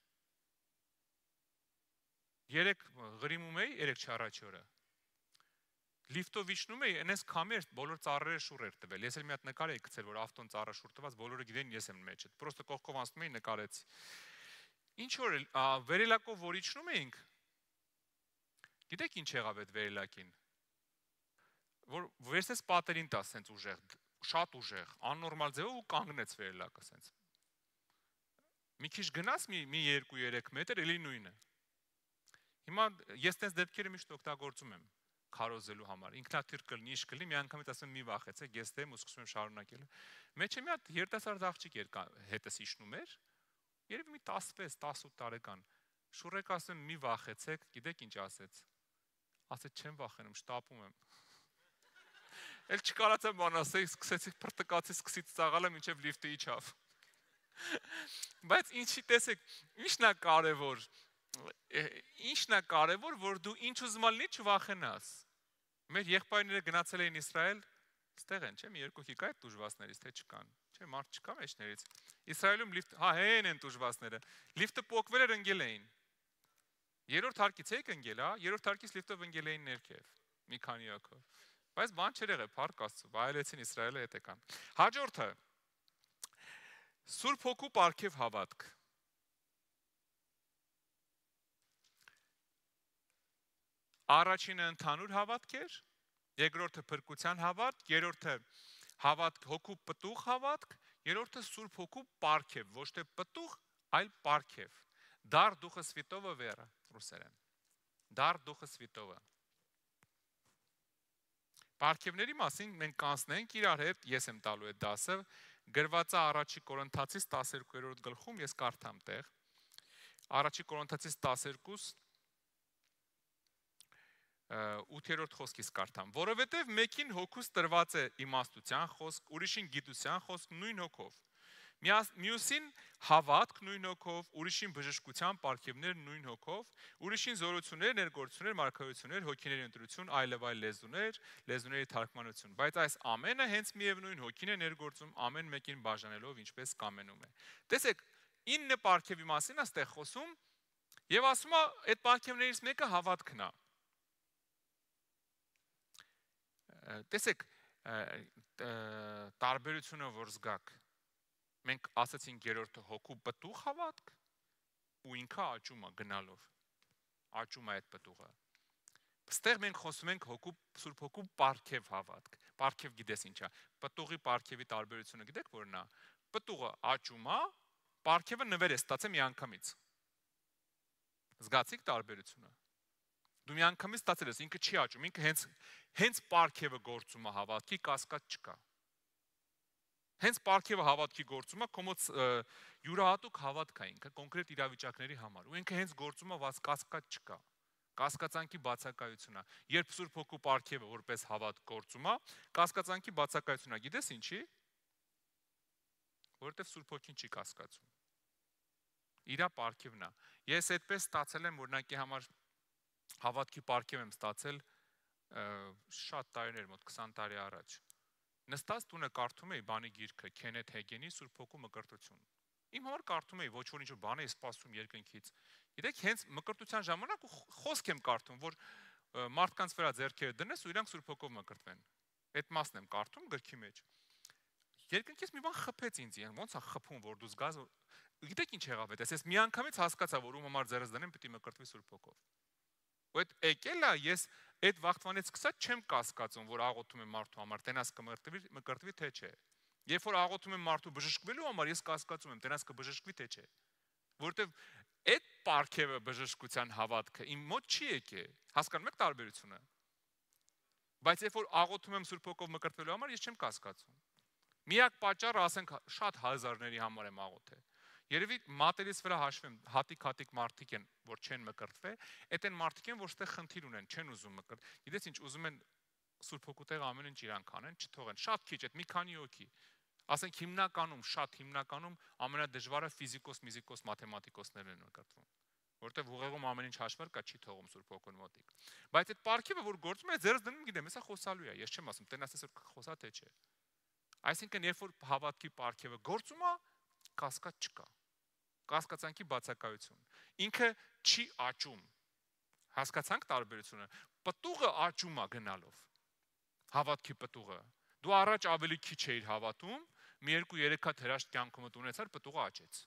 Երեք գրիմում էի, երեք չառաջ օրը։ Լիֆտով իջնում էի, այնես կամերտ բոլոր ծառերը շուռ էր տվել։ Ես էլ մի հատ նկար էի գցել, որ ավտոն ծառը շուռ տված, բոլորը գիտեն ես եմ մեջը։ Պրոստը կողքով անցնում էի նկարեցի։ Ինչ որ վերելակով որ իջնում էինք։ Գիտեք ինչ եղավ այդ վերելակին որ վերսես պատերին տա սենց ուժեղ, շատ ուժեղ, աննորմալ ձևով ու կանգնեց վերելակը սենց։ Մի քիչ գնաս մի մի 2-3 մետր, էլի նույնը։ Հիմա ես տես դեպքերը միշտ օգտագործում եմ քարոզելու համար։ Ինքնաթիռ կլինի, իշ կլինի, մի անգամից ասեմ մի վախեցեք, ես դեմ ու սկսում եմ շարունակել։ Մեջը մի հատ երիտասարդ աղջիկ էր հետս իշնում էր, երևի մի 16-18 տարեկան։ Շուրեկ ասեմ մի վախեցեք, գիտեք ինչ ասեց։ Ասեց չեմ վախենում, շտապում եմ։ Էլ չկարացեմ անասեի, սկսեցի բրտկացի, սկսից ծաղալը մինչև լիֆտը իջավ։ Բայց ինչի տեսեք, ի՞նչն է կարևոր։ Ինչն է կարևոր, որ դու ինչ ուզում ալնի չվախենաս։ Մեր եղբայրները գնացել էին Իսրայել, ստեղ են, չէ՞, մի երկու հիկա այդ դժվասներից, թե չկան։ Չէ, մարդ չկա մեջներից։ Իսրայելում լիֆտ, հա, հեն են դժվասները։ Լիֆտը փոկվել էր, ընկել էին։ Երրորդ հարկից էիք ընկել, հա, երրորդ հարկից լիֆտով ընկել էին ներքև մի քանի հոգով։ Բայց բան չեր եղել, փառք Աստծո, վայելեցին Իսրայելի հետ եկան։ Հաջորդը Սուրբ հոգու ապարքև հավատք։ Առաջինը ընդհանուր հավատք էր, երկրորդը փրկության հավատք, երրորդը հավատք հոգու պտուղ հավատք, երրորդը Սուրբ հոգու ապարքև, ոչ թե պտուղ, այլ ապարքև։ Դար դուխը սվիտովը վերա ռուսերեն։ Дар Духа Святого. Պարքևների մասին մենք կանցնենք իրար հետ, ես եմ տալու այդ դասը, գրված է առաջի Կորինթացից 12-րդ գլխում, ես կարդամ տեղ։ Առաջի Կորինթացից 12 8-րդ խոսքից կարդամ, որովհետև մեկին հոգուս տրված է իմաստության խոսք, ուրիշին գիտության խոսք նույն հոգով։ Մյուսին հավատք նույն հոգով, ուրիշին բժշկության ապարքևներ նույն հոգով, ուրիշին զորություններ, ներգործություններ, մարգարեություններ, հոգիների ընտրություն, այլև այլ լեզուներ, լեզուների թարգմանություն։ Բայց այս ամենը հենց միևնույն հոգին է ներգործում ամեն մեկին բաժանելով ինչպես կամենում է։ Տեսեք, 9 ապարքևի մասին է ստեղ խոսում եւ ասում է այդ ապարքևներից մեկը հավատքն է։ Տեսեք, տարբերությունը որ զգաք մենք ասացինք երրորդը հոգու պտուղ հավատք ու ինքը աճում է գնալով աճում է այդ պտուղը ստեղ մենք խոսում ենք հոգու սուրբ հոգու պարքև հավատք պարքև գիտես ինչա պտուղի պարքևի տարբերությունը գիտեք որն է պտուղը աճում է պարքևը նվեր է ստացել մի անգամից զգացիք տարբերությունը դու մի անգամից ստացել ես ինքը չի աճում ինքը հենց հենց պարքևը գործում է հավատքի կասկած չկա Հենց Պարքևը հավատքի գործումը կոմոց յուրահատուկ հավատք է ինքը կոնկրետ իրավիճակների համար։ Ու ինքը հենց գործումը ված կասկած չկա։ Կասկածանքի բացակայությունն է։ Երբ Սուրբ Հոգու Պարքևը որպես հավատք գործում է, կասկածանքի բացակայությունն է։ Գիտես ինչի՞։ Որովհետև Սուրբ Հոգին չի կասկածում։ Իրա Պարքևն է։ Ես այդպես ստացել եմ օրինակի համար հավատքի Պարքև եմ ստացել շատ տարիներ մոտ 20 տարի առաջ Նստած տունը կարդում էի բանի գիրքը Քենեթ Հեգենի Սուրբ ոգու մկրտություն։ Իմ համար կարդում էի ոչ որ ինչ-որ բան էի սպասում երկնքից։ Գիտեք, հենց մկրտության ժամանակ խոսք եմ կարդում, որ մարդկանց վրա зерքերը դնես ու իրանք Սուրբ ոգով մկրտվեն։ Այդ մասն եմ կարդում գրքի մեջ։ Երկնքից մի բան խփեց ինձ, այն ոնց է խփում, որ դու զգաս։ Գիտեք ինչ եղավ այդ։ Ես միանգամից հասկացա, որ ում համար ձերս դնեմ, պիտի մկրտվի Սուրբ ոգով։ Ու այդ եկելա ես այդ վաղտվանից սկսած չեմ կասկածում, որ աղոթում եմ մարդու համար, տենաս կմրտվի, մկրտվի թե չէ։ Երբ որ աղոթում եմ մարդու բժշկվելու համար, ես կասկածում եմ, տենաս կբժշկվի թե չէ։ Որտեվ այդ պարքևը բժշկության հավատքը իմ մոտ չի եկե։ Հասկանում եք տարբերությունը։ Բայց երբ որ աղոթում եմ Սուրբ Հոգով մկրտվելու համար, ես չեմ կասկածում։ Միակ պատճառը, ասենք, շատ հազարների համար եմ աղոթել Երևի մատերից վրա հաշվեմ, հատիկ-հատիկ մարդիկ են, որ չեն մկրտվե, այդ են մարդիկ են, որ ստեղ խնդիր ունեն, չեն ուզում մկրտ։ Գիտես ինչ, ուզում են Սուրբ Հոգուտեղ ամեն ինչ իրանք անեն, չթողեն։ Շատ քիչ, այդ մի քանի օքի։ Ասենք հիմնականում, շատ հիմնականում ամենադժվարը ֆիզիկոս, միզիկոս, մաթեմատիկոսներն են մկրտվում որտեղ ուղեղում ամեն ինչ հաշվար կա չի թողում Սուրբ Հոգուն մոտիկ։ Բայց այդ պարքիվը որ գործում է, ձերս դնում գիտեմ, հեսա խոսալու է, ես չեմ ասում, տենաս այսօր խոսա թե չէ։ Այսինքն երբ որ հավատքի պարքևը գործում է, կասկած չկա։ Կասկածանքի բացակայություն։ Ինքը չի աճում։ Հասկացանք տարբերությունը։ Պտուղը աճում է գնալով։ Հավատքի պտուղը։ Դու առաջ ավելի քիչ էիր հավատում, մի երկու-երեք հատ հրաշք կյանքում ունեցար, պտուղը աճեց։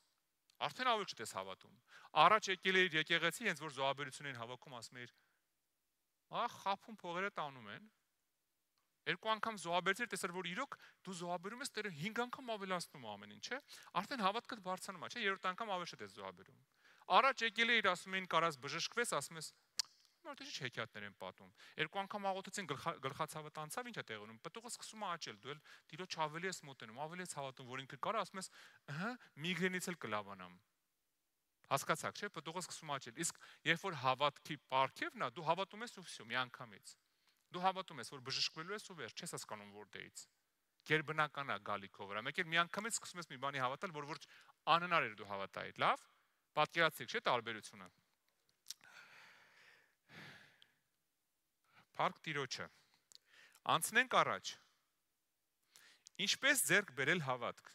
Արդեն ավելի չտես հավատում։ Առաջ եկել էր եկեղեցի, հենց որ զոհաբերություն էին հավաքում, ասում էր. «Ահ, խափում փողերը տանում են»։ Երկու անգամ զոհաբերծիր, տեսար որ իրոք դու զոհաբերում ես Տերը 5 անգամ ավելացնում ամեն ինչ, չէ՞։ Արդեն հավատքդ բարձանում է, չէ՞։ Երրորդ անգամ ավեշ է զոհաբերում։ Առաջ եկել էիր, ասում էին կարաս բժշկվես, ասում ես մոտ ինչ հեքիաթներ են պատում։ Երկու անգամ աղոթեցին գլխացավը տանցավ, ինչ է տեղ ունում։ Պտուղը սկսում է աճել, դու էլ դիրոջ ավելի ես մոտենում, ավելի ես հավատում, որ ինքը կարա, ասում ես, ըհը, միգրենից էլ կլավանամ։ Հասկացաք, չէ՞, պտուղը սկսում աճել։ Իսկ երբ որ հավատքի պարքևն է, դու հավատում ես ու վсё, միանգամից։ Դու հավատում ես, որ բժշկվելու ես ու վերջ, չես հասկանում որտեղից։ Գերբնական է գալի քո վրա։ Մեկ էլ միանգամից սկսում ես մի բանի հավատալ, որ ոչ անհնար էր դու հավատայիդ, լավ։ Պատկերացրեք, չէ՞ տարբերությունը։ Փառք Տիրոջը։ Անցնենք առաջ։ Ինչպես ձերկ բերել հավատք։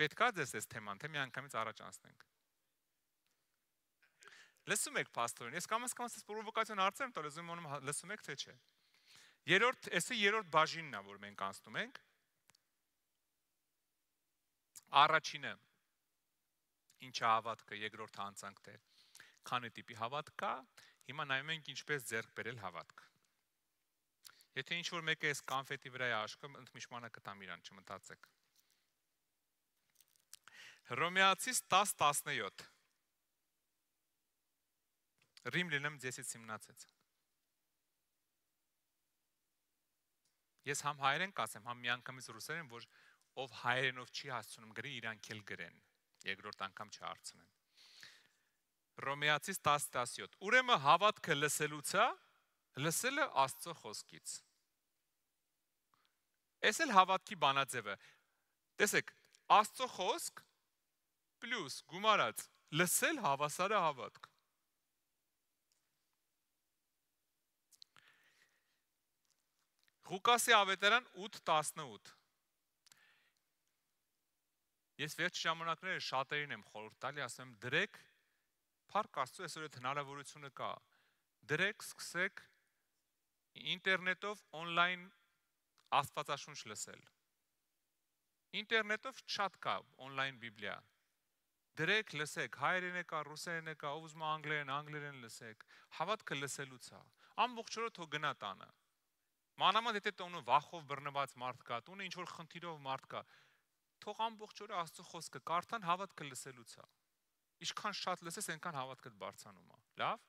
Պետքա ձեզ այս թեման, թե միանգամից առաջ անցնենք։ Լսում եք пастоրին։ Ես կամս կամս այս պրովոկացիան արծեմ, տա լեզու մոնում լսում եք թե չէ։ Երորդ, էսի երրորդ բաժինն է, որ մենք անցնում ենք։ Առաջինը ինչ է հավատքը, երկրորդ հանցանքն է։ Քանի տիպի հավատք կա, հիմա նայում ենք ինչպես ձեռք բերել հավատք։ Եթե ինչ որ մեկը այս կոնֆետի վրա է աշխում, ընդմիշմանը կտամ իրան, չմտածեք։ Հռոմեացիս 10:17 Римлянам 10:17 Ես համ հայերեն կասեմ, համ միանգամից ռուսերեն, որ ով հայերենով չի հասցնում գրի, իրանք էլ գրեն։ Երկրորդ անգամ չհարցնեն։ Ռոմեացիս 10:17 Ուրեմն հավատքը լսելուց է, լսելը Աստծո խոսքից։ Էս էլ հավատքի բանաձևը։ Տեսեք, Աստծո խոսք պլյուս գումարած լսել հավասարը հավատք։ Ղուկասի ավետարան 8:18 Ես վերջ ժամանակները շատերին եմ խորհուրդ տալի, ասում եմ դրեք Փառք Աստծո այսօր այդ հնարավորությունը կա։ Դրեք, սկսեք ինտերնետով on-line Աստվածաշունչ լսել։ Ինտերնետով շատ կա on-line Բիբլիա։ Դրեք, լսեք, հայերեն է կա, ռուսերեն է կա, ով ուզում անգլերեն, անգլերեն լսեք։ Հավատքը լսելուց է։ Ամբողջ օրը թող գնա տանը։ Մանավանդ եթե տոնը վախով բռնված մարդ կա, տոնը ինչ որ խնդիրով մարդ կա, թող ամբողջ օրը Աստծո խոսքը կարդան հավատքը լսելուց է։ Ինչքան շատ լսես, այնքան հավատքդ բարձանում է։ Լավ։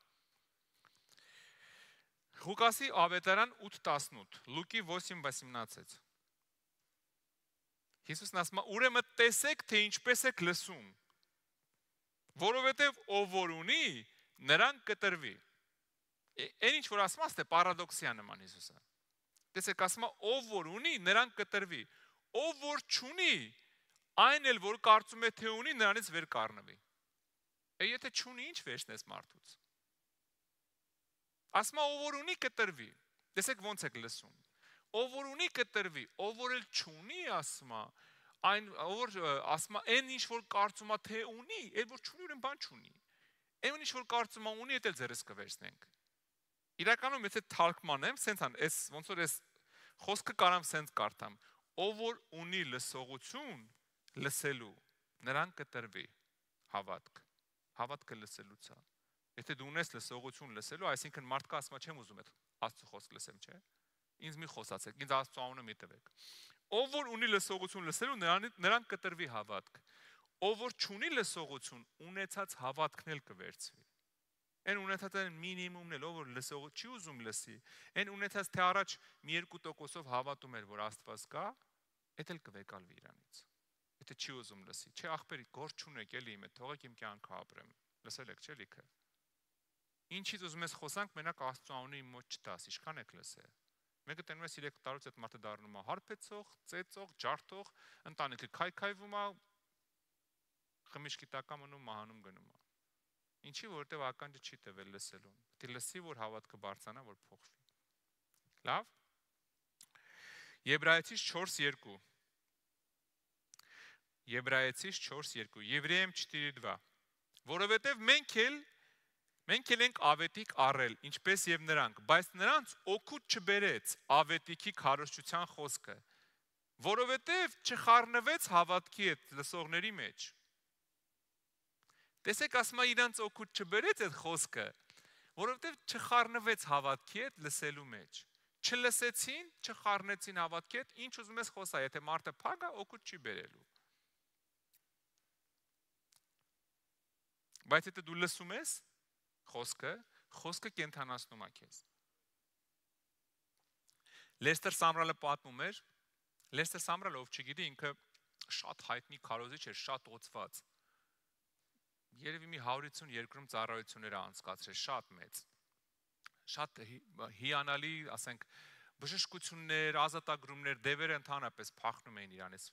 Ղուկասի ավետարան 8:18, Լուկի 8:18։ Հիսուսն ասում է. «Ուրեմն տեսեք, թե ինչպես եք լսում, որովհետև ով որ ունի, նրան կտրվի»։ Այն ինչ որ ասում է, թե պարադոքսիա նման Հիսուսը տեսեք ասում է ով որ ունի նրան կտրվի ով որ չունի այն էլ որ կարծում է թե ունի նրանից վեր կառնվի է եթե չունի ինչ վերցնես մարդուց ասում է ով որ ունի կտրվի տեսեք ոնց է լսում ով որ ունի կտրվի ով որ էլ չունի ասում է այն որ ասում է այն ինչ որ կարծում է թե ունի այդ որ չունի ուրեմն բան չունի այն ինչ որ կարծում է ունի դա էլ ձերս կվերցնենք Իրականում եթե թարգմանեմ, սենց ան, այս ոնց որ այս խոսքը կարամ սենց կարդամ։ Ով որ ունի լսողություն լսելու, նրան կտրվի հավատք։ Հավատքը լսելուց է։ Եթե դու ունես լսողություն լսելու, այսինքն մարդկա ասма չեմ ուզում այդ Աստծո խոսքը լսեմ, չէ՞։ Ինձ մի խոսացեք, ինձ Աստծո անունը մի տվեք։ Ով որ ունի լսողություն լսելու, նրան նրան կտրվի հավատք։ Ով որ չունի լսողություն, ունեցած հավատքն էլ կվերցվի։ Այն ունեցածը մինիմումն էլ ով որ լսողը չի ուզում լսի, այն ունեցած թե առաջ մի 2%-ով հավատում էր, որ Աստված կա, դա էլ կվեկալվի իրանից։ Եթե չի ուզում լսի, չէ ախպերի գործ չունեք էլի իմը, թողեք իմ կյանքը ապրեմ։ Լսել եք չէ՞ լիքը։ Ինչից ուզում ես խոսանք, մենակ Աստծո անունի մոտ չտաս, ինչքան եք լսել։ Մեկը տենում ես 3 տարուց այդ մարդը դառնում է հարբեցող, ծեծող, ջարդող, ընտանիքը քայքայվում է, խմիչքի տակամնում մահանում գնում է։ Ինչի, որովհետև ականջը չի տվել լսելուն։ Պետք է լսի, որ հավատքը բարձանա, որ փոխվի։ Լավ։ Եբրայեցիս 4:2 Եբրայեցիս 4:2 Եվրեեմ 4:2 Որովհետև մենք էլ Մենք էլ ենք ավետիք առել, ինչպես եւ նրանք, բայց նրանց օգուտ չբերեց ավետիքի քարոշչության խոսքը, որովհետեւ չխառնվեց հավատքի հետ լսողների մեջ։ Տեսեք, ասում է իրանց օգուտ չբերեց այդ խոսքը, որովհետև չխառնվեց հավատքի հետ լսելու մեջ։ Չլսեցին, չխառնեցին հավատքի հետ, ինչ ուզում ես խոսա, եթե մարդը փագա, օգուտ չի բերելու։ Բայց եթե դու լսում ես խոսքը, խոսքը կենթանացնում է քեզ։ Լեստեր Սամրալը պատմում էր, Լեստեր Սամրալը ով չգիտի, ինքը շատ հայտնի քարոզիչ էր, շատ օծված երևի մի 150 երկրում ծառայություններ անցկացրել, շատ մեծ։ Շատ հիանալի, ասենք, բժշկություններ, ազատագրումներ, դևերը ընդհանրապես փախնում էին իրանից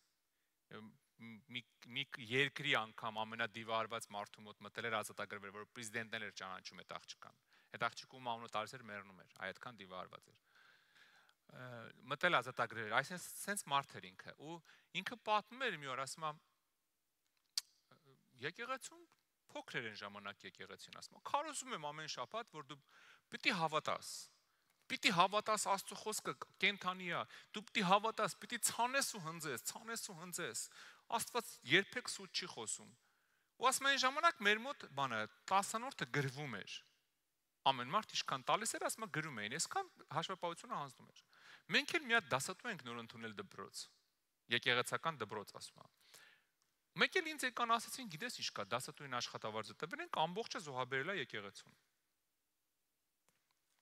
մի մի երկրի անգամ ամենադիվարված մարդու մոտ մտել էր ազատագրվել, որ պրեզիդենտն էր ճանաչում այդ աղջկան։ Այդ աղջիկում անունը տարիս էր մեռնում էր, այդքան դիվարված էր մտել ազատագրել, այսինքն sense մարդ էր ինքը ու ինքը պատմում էր մի օր, ասում է եկեղեցում փոքր են ժամանակ եկեղեցին ասում։ Քարոզում եմ ամեն շաբաթ, որ դու պիտի հավատաս։ Պիտի հավատաս Աստծո խոսքը կենթանի է։ Դու պիտի հավատաս, պիտի ցանես ու հնձես, ցանես ու հնձես։ Աստված երբեք սուտ չի խոսում։ Ու ասում են ժամանակ մեր մոտ բանը 10-նորդը գրվում էր։ Ամեն մարդ իշքան տալիս էր, ասում է գրում էին, այսքան հաշվապահությունը հանձնում էր։ Մենք էլ մի հատ դասատու ենք նոր ընդունել դպրոց։ Եկեղեցական դպրոց ասում եմ Մեկ էլ ինձ եկան ասացին, գիտես ինչ կա, դասատուին աշխատավարձը տվենք, ամբողջը զոհաբերելա եկեղեցուն։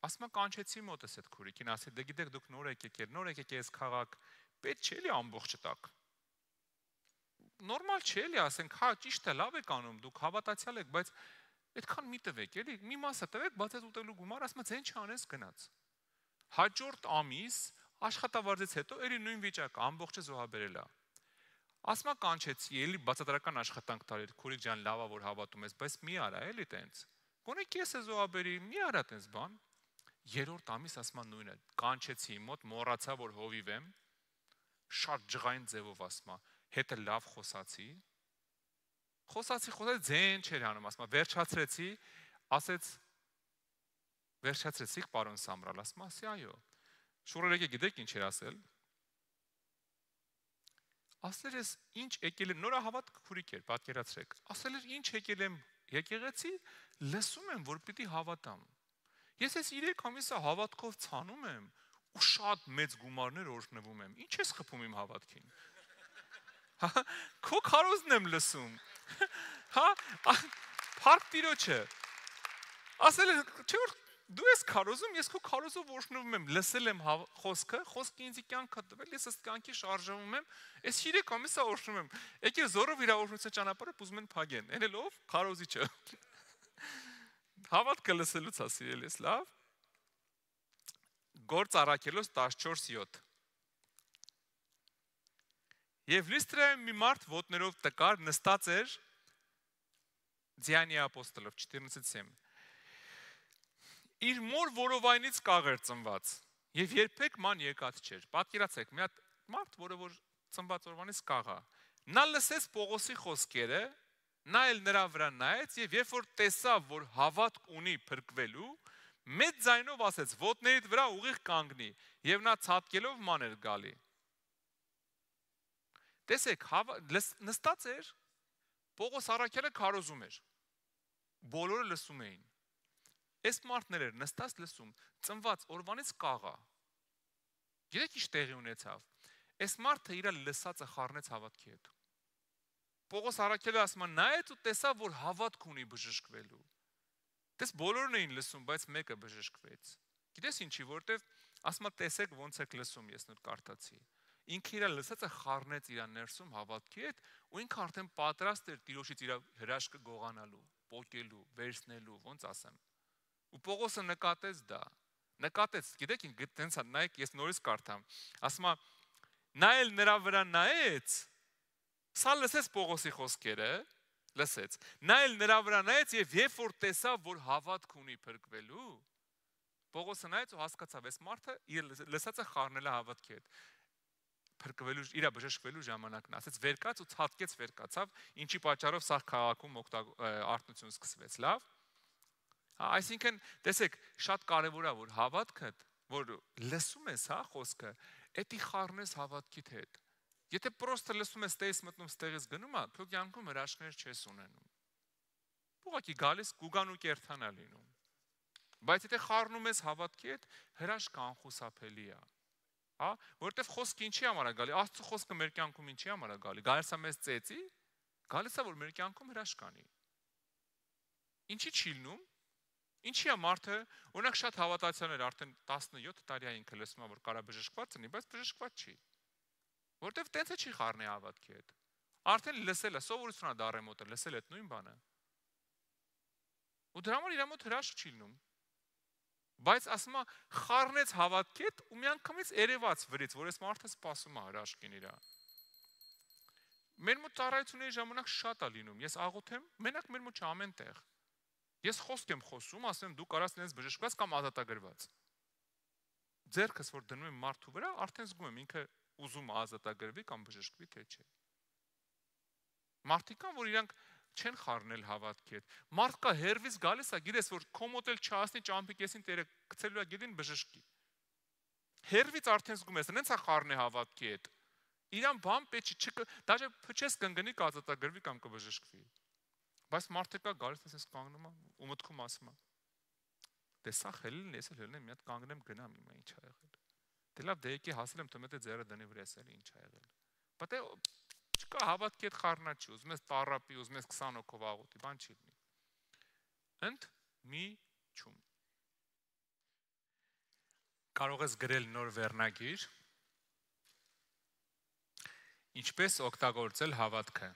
Ասում եմ կանչեցի մոտս այդ քուրիկին, ասի դե գիտեք դուք նոր եք եկել, նոր եք եկել այս քաղաք, պետք չէ լի ամբողջը տակ։ Նորմալ չէ լի, ասենք, հա, ճիշտ է, լավ եք անում, դուք հավատացյալ եք, բայց այդքան մի տվեք, էլի, մի մասը տվեք, բայց այդ ուտելու գումար ասում եմ, ցեն չանես գնաց։ Հաջորդ ամիս աշխատավարձից հետո էլի նույն վիճակը, ամբողջը զոհաբերելա։ Ասմա կանչեցի, էլի բացատրական աշխատանք տարել, քուրիկ ջան, լավա որ հավատում ես, բայց մի արա էլի տենց։ Գոնե քեզ է զոհաբերի, մի արա տենց բան։ Երրորդ ամիս ասմա նույնը, կանչեցի մոտ, մոռացա որ հովիվ եմ։ Շատ ջղային ձևով ասմա, հետը լավ խոսացի։ Խոսացի, խոսացի, ձեն չէր անում, ասմա, վերջացրեցի, ասեց վերջացրեցիք, պարոն Սամրալ, ասմա, ասի այո։ Շուրերը գիտեք ինչ էր ասել ասել ես ինչ եկել եմ նորահավատ քուրիկ էր պատկերացրեք ասել էր ինչ եկել եմ եկեղեցի լսում եմ որ պիտի հավատամ ես ես 3 ամիսը հավատքով ցանում եմ ու շատ մեծ գումարներ օրհնվում եմ ինչ ես խփում իմ հավատքին հա, հա քո քարոզն եմ լսում հա փարտ տիրոջը ասել չէ որ դու ես քարոզում, ես քո քարոզով ողջունվում եմ, լսել եմ հա- խոսքը, խոսքը ինձ կյանքը տվել, ես ըստ կյանքի շարժվում եմ, ես 3 ամիսա ողջունում եմ։ Եկեք զորով իր ողջունության ճանապարհը ուզում են փակեն։ Էնելով քարոզիչը։ Հավատքը լսելուց է սիրելիս, լավ։ Գործ առաքելոց 14:7 Եվ Լիստրայում մի մարդ ոտներով տկար նստած էր Ձիանի ապոստոլով 14:7 իր մոր որովայնից կաղ էր ծնված եւ երբեք ման եկած չէր։ Պատկերացեք, մի հատ մարդ, որը որ ծնված օրվանից կաղ է, նա լսեց Պողոսի խոսքերը, նա էլ նրա վրա նայեց եւ երբ որ տեսավ, որ հավատք ունի փրկվելու, մեծ ձայնով ասեց. «Ոտներիդ վրա ուղիղ կանգնի» եւ նա ցածկելով ման էր գալի։ Տեսեք, նստած էր Պողոս առաքյալը քարոզում էր։ Բոլորը լսում էին։ Այս մարդն էր նստած լսում, ծնված օրվանից կաղա։ Գիտեք ինչ տեղի ունեցավ։ Այս մարդը իր լսածը խառնեց հավատքի հետ։ Պողոս Արաքելը ասում է, նայեց ու տեսավ, որ հավատք ունի բժշկվելու։ Դες բոլորն էին լսում, բայց մեկը բժշկվեց։ Գիտես ինչի, որովհետև ասում է, տեսեք ոնց եք լսում, ես նույն կարտացի։ Ինքը իր լսածը խառնեց իր ներսում հավատքի հետ, ու ինքը արդեն պատրաստ էր Տիրոջից իր հրաշքը գողանալու, փոկելու, վերցնելու, ոնց ասեմ։ Ու Պողոսը նկատեց դա։ Նկատեց, գիտեք, ինքն նայեք, ես նորից կարդամ։ Ասում է նայել նրա վրա նայեց։ Սա լսեց Պողոսի խոսքերը, լսեց։ Նայել նրա վրա նայեց եւ երբ որ տեսավ, որ հավատք ունի փրկվելու, Պողոսը նայեց ու հասկացավ, այս մարդը իր լսածը խառնել է հավատքի հետ փրկվելու իր բժշկվելու ժամանակն ասեց վերկաց ու ցածկեց վերկացավ ինչի պատճառով սա քաղաքում արտնություն սկսվեց լավ Հա, այսինքն, տեսեք, շատ կարևոր է որ հավատքը, որ լսում ես, հա, խոսքը, էդի խառնես հավատքիդ հետ։ Եթե պրոստը լսում ես, տես մտնում, ստեղից գնում, ա, քո կյանքում հրաշքներ չես ունենում։ Ուղղակի գալիս գուգան ու կերթան է լինում։ Բայց եթե խառնում ես հավատքի հետ, հրաշք անխուսափելի է։ Հա, որովհետև խոսքը ինչի համար է գալի։ Աստծո խոսքը մեր կյանքում ինչի համար է գալի։ Գալիս է մեզ ծեծի, գալիս է որ մեր կյանքում հրաշք անի։ Ինչի՞ չի լինում Ինչի՞ է մարդը, օրինակ շատ հավատացյալ էր արդեն 17 տարի է ինքը լսում է որ կարա բժշկված լինի, բայց բժշկված չի։ Որտեվ տենց է չի խառնի հավատքի հետ։ Արդեն լսել է, սովորությունա դառը մոտ է, լսել այդ նույն բանը։ Ու դրա համար իր մոտ հրաշք չի լինում։ Բայց ասում է խառնեց հավատքի հետ ու միանգամից երևաց վրից, որ այս մարդը սпасում է հրաշքին իրա։ Մեր մոտ ծառայությունների ժամանակ շատ է լինում։ Ես աղոթեմ, մենակ մեր մոտ չամեն տեղ։ չա Ես խոսք եմ խոսում, ասեմ դու կարաս նենց բժշկված կամ ազատագրված։ Ձերքս որ դնում եմ մարդու վրա, արդեն զգում եմ ինքը ուզում ազատագրվի կամ բժշկվի թե չէ։ Մարդիկ կան, որ իրանք չեն խառնել հավատքի հետ։ Մարդ կա հերվից գալիս է, գիտես որ կոմոտել չհասնի ճամփի կեսին տերը գցելու է գետին բժշկի։ Հերվից արդեն զգում ես, նենց է խառնե հավատքի հետ։ Իրան բան պետք չի, դաժե փչես կընկնի կազատագրվի կամ կբժշկվի։ կա Բայց մարդը կա գալիս ասես կանգնում ու մտքում ասում է. Դե սա խելն է, ես էլ հելն եմ, մի հատ կանգնեմ գնամ իմա ինչ ա եղել։ Դե լավ, դե եկի հասել եմ, թե մտե ձերը դնի վրա էսել ինչ ա եղել։ Բայց դե, չկա հավատքի այդ խառնաչի, ուզում ես տարապի, ուզում ես 20 հոգով աղոթի, բան չի լինի։ Ընդ մի ճում։ Կարող ես գրել նոր վերնագիր։ Ինչպես օգտագործել հավատքը։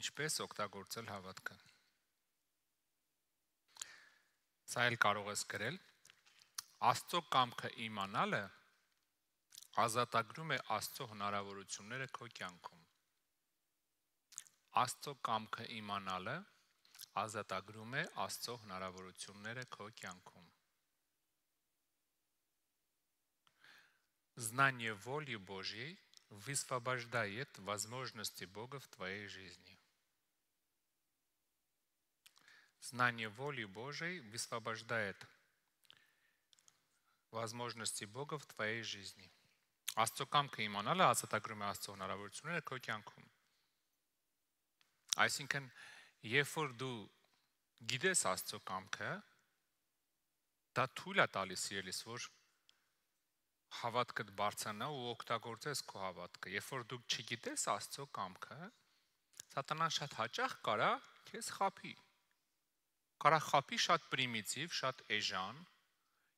Ինչպես օգտագործել հավատքը։ Սա էլ կարող ես գրել։ Աստծո կամքը իմանալը ազատագրում է Աստծո հնարավորությունները քո կյանքում։ Աստծո կամքը իմանալը ազատագրում է Աստծո հնարավորությունները քո կյանքում։ Знание воли Божьей высвобождает возможности Бога в твоей жизни. Знание воли Божией высвобождает возможности Бога в твоей жизни։ Աստծո կամքը իմանալը ազատագրում է Աստծո հնարավորությունները քո կյանքում։ Այսինքն, երբ որ դու գիտես Աստծո կամքը, դա թույլ է տալիս իրենից, որ հավատքը բարձրանա ու օգտագործես քո հավատքը։ Երբ որ դու չգիտես Աստծո կամքը, սատանան շատ հաճախ կարա քեզ խափի։ Կարա խափի շատ պրիմիտիվ, շատ էժան։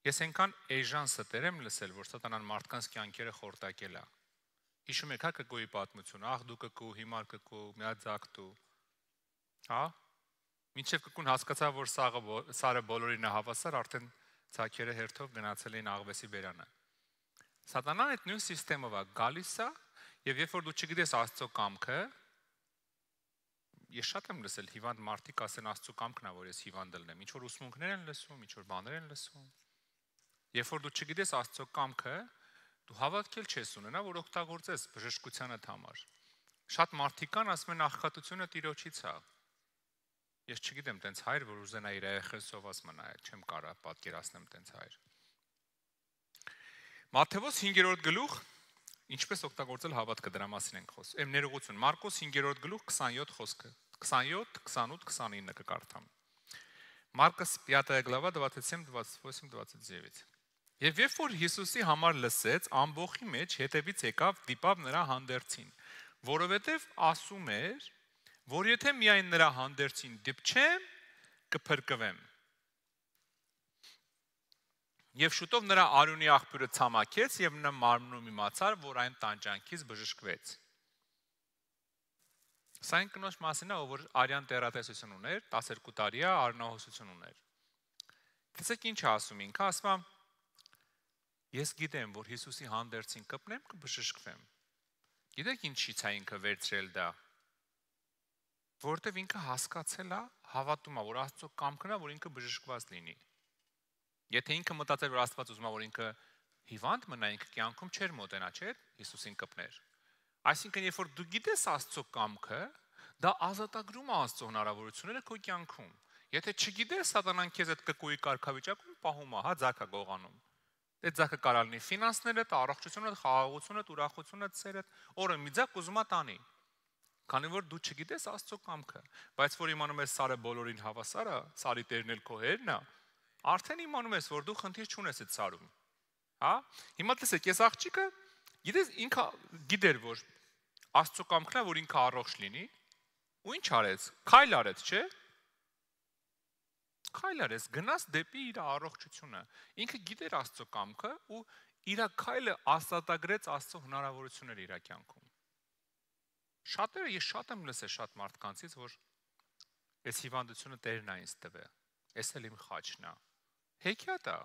Ես այնքան էժան ստեր եմ լսել, որ սատանան մարդկանց կյանքերը խորտակել է։ Հիշում եք հա կգոյի պատմությունը, ախ դու կգու, հիմար կգու, միա ձակ դու։ Հա։ Մինչև կգուն հասկացա, որ սաղը սարը բոլորին է հավասար, արդեն ցակերը հերթով գնացել էին աղվեսի բերանը։ Սատանան այդ նույն համակարգով է գալիս է, եւ երբ որ դու չգիտես Աստծո կամքը, ես շատ եմ լսել հիվանդ մարդիկ ասեն Աստծո կամքն է որ ես հիվանդ լինեմ։ Ինչ որ ուսմունքներ են լսում, ինչ որ բաներ են լսում։ Երբ որ դու չգիտես Աստծո կամքը, դու հավատքել չես ունենա, որ օգտագործես բժշկությանդ համար։ Շատ մարդիկ կան ասում են աղքատությունը Տիրոջից է։ Ես չգիտեմ տենց հայր, որ ուզենա իր երեխեսով ասման այ չեմ կարա պատկերացնեմ տենց հայր։ Մատթեոս 5-րդ գլուխ Ինչպես օգտագործել հավատքը դրա մասին ենք խոսում։ Եմ ներողություն, Մարկոս 5-րդ գլուխ 27 խոսքը։ 27, 28, 29 կկարդամ։ Մարկոս 5 глава 27-28-29։ Եվ երբ որ Հիսուսի համար լսեց, ամբողջի մեջ հետևից եկավ դիպավ նրա հանդերձին, որովհետև ասում էր, որ եթե միայն նրա հանդերձին դիպչեմ, կփրկվեմ։ Եվ շուտով նրա արյունի աղբյուրը ցամաքեց եւ նա մարմնում իմացար, որ այն տանջանքից բժշկվեց։ Սա այն կնոջ մասին է, որ արյան տերատեսություն ուներ, 12 տարի է արնահոսություն ուներ։ Տեսեք ինչ ասում ինքը, ասում է. Ես գիտեմ, որ Հիսուսի հանդերձին կպնեմ, կբժշկվեմ։ Գիտեք ինչից է ինքը վերցրել դա։ Որտեւ ինքը հասկացել է, հավատում է, որ Աստծո կամքն է, որ ինքը բժշկված լինի։ Եթե ինքը մտածեր, որ Աստված ուզում է, որ ինքը հիվանդ մնա, ինքը կյանքում չէր մոտենա, չէ՞, Հիսուսին կպներ։ Այսինքն, երբ որ դու գիտես Աստծո կամքը, դա ազատագրում է Աստծո հնարավորությունները քո կյանքում։ Եթե չգիտես, սատանան քեզ այդ կկույի կարգավիճակում պահում է, հա, ցակա գողանում։ Դե ցակը կարա լինի ֆինանսները, առողջությունը, խաղաղությունը, ուրախությունը, ցերը, օրը մի ցակ ուզում է տանի։ Քանի որ դու չգիտես Աստծո կամքը, բայց որ իմանում ես Սարը բոլորին հավասար է, Սարի տերն էլ քո հերն է, արդեն իմանում ես, որ դու խնդիր չունես այդ սարում։ Հա? Հիմա տեսեք, ես աղջիկը գիտես ինքը գիտեր, որ Աստծո կամքն է, որ ինքը առողջ լինի։ Ու ինչ արեց։ Քայլ արեց, չէ՞։ Քայլ արեց, գնաց դեպի իր առողջությունը։ Ինքը գիտեր Աստծո կամքը ու իր քայլը աստատագրեց Աստծո հնարավորությունները իր կյանքում։ Շատերը ես շատ եմ լսել շատ մարդկանցից, որ այս հիվանդությունը Տերն է ինձ տվել։ Էս էլ իմ խաչն է հեքիաթ է։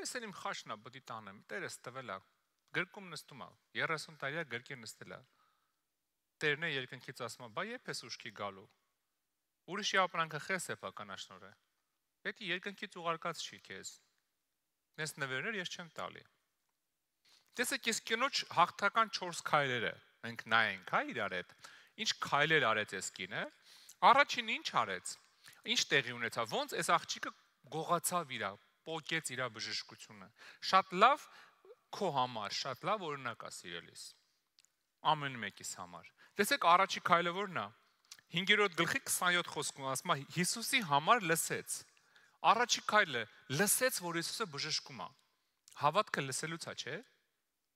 Ես ինեմ խաշնա պետք է տանեմ, Տերս տվել է։ Գրկում նստում է, 30 տարիա գրքի նստել է։ Տերն է երկնքից ասում է, բա երբ ես ուշքի գալու։ Ուրիշի ապրանքը խես է փականաշնորը։ Պետք է երկնքից ուղարկած չի քեզ։ Նես նվերներ ես չեմ տալի։ Տեսեք, ես կնոջ հաղթական 4 քայլերը մենք նայենք, հա, իրար հետ։ Ինչ քայլեր արեց ես կինը։ Առաջին ինչ արեց։ Ինչ տեղի ունեցավ։ Ոնց այս աղջիկը գողացավ իրա, պոկեց իրա բժշկությունը։ Շատ լավ քո համար, շատ լավ օրինակ է սիրելիս։ Ամեն մեկիս համար։ Տեսեք առաջի քայլը որն է։ 5-րդ գլխի 27 խոսքում ասում է Հիսուսի համար լսեց։ Առաջի քայլը լսեց, որ Հիսուսը բժշկում է։ Հավատքը լսելուց է, չէ՞։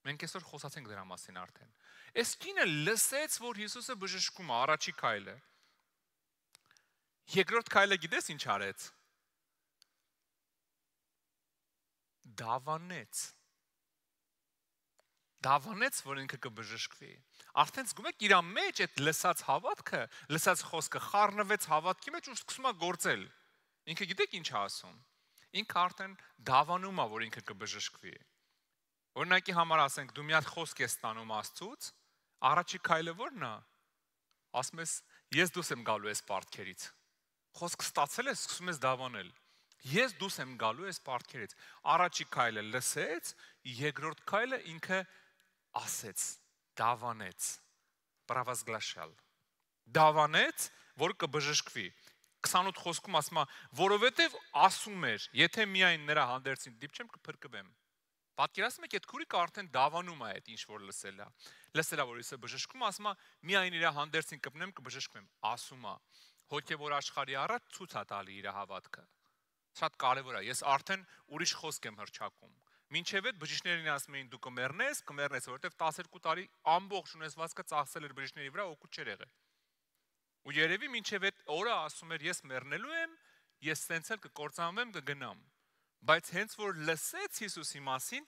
Մենք այսօր խոսացենք դրա մասին արդեն։ Այս կինը լսեց, որ Հիսուսը բժշկում է առաջի քայլը։ Երկրորդ քայլը գիտես ինչ արեց։ դավանեց դավանեց, որ ինքը կբժշկվի։ Արդեն զգում եք իր մեջ այդ լսած հավատքը, լսած խոսքը խառնվեց հավատքի մեջ ու սկսում է գործել։ Ինքը գիտեք ինչ է ասում։ Ինքը արդեն դավանում է, որ ինքը կբժշկվի։ Օրինակի համար ասենք, դու մի հատ խոսք ես ստանում Աստծուց, առաջի քայլը ո՞րն է։ Ասում ես, ես դուս եմ գալու այս պարտքերից։ Խոսքը ստացել ես, սկսում ես դավանել։ Ես դուրս եմ գալու այս պարտքերից։ Առաջի քայլը լսեց, երկրորդ քայլը ինքը ասեց, դավանեց, պրավազգլաշալ։ Դավանեց, որ կբժշկվի։ 28 խոսքում ասում է, որովհետև ասում էր, եթե միայն նրա հանդերձին դիպչեմ կփրկվեմ։ Պատկերացնում եք, այդ քուրիկը արդեն դավանում է այդ ինչ որ լսել է։ Լսել է, որ իսը բժշկում, ասում է, միայն իր հանդերձին կպնեմ կբժշկվեմ, ասում է։ Հոգևոր աշխարհի առաջ ցույց է տալի իր հավատքը շատ կարևոր է։ Ես արդեն ուրիշ խոսք եմ հրճակում։ Մինչև այդ բժիշկներին ասում էին դու կմեռնես, կմեռնես, որովհետև 12 տարի ամբողջ ունեցվածքը ծախսել էր բժիշկների վրա, օգուտ չեր եղել։ Ու երևի մինչև այդ օրը ասում էր ես մեռնելու եմ, ես սենց էլ կկործանվեմ, կգնամ։ Բայց հենց որ լսեց Հիսուսի մասին,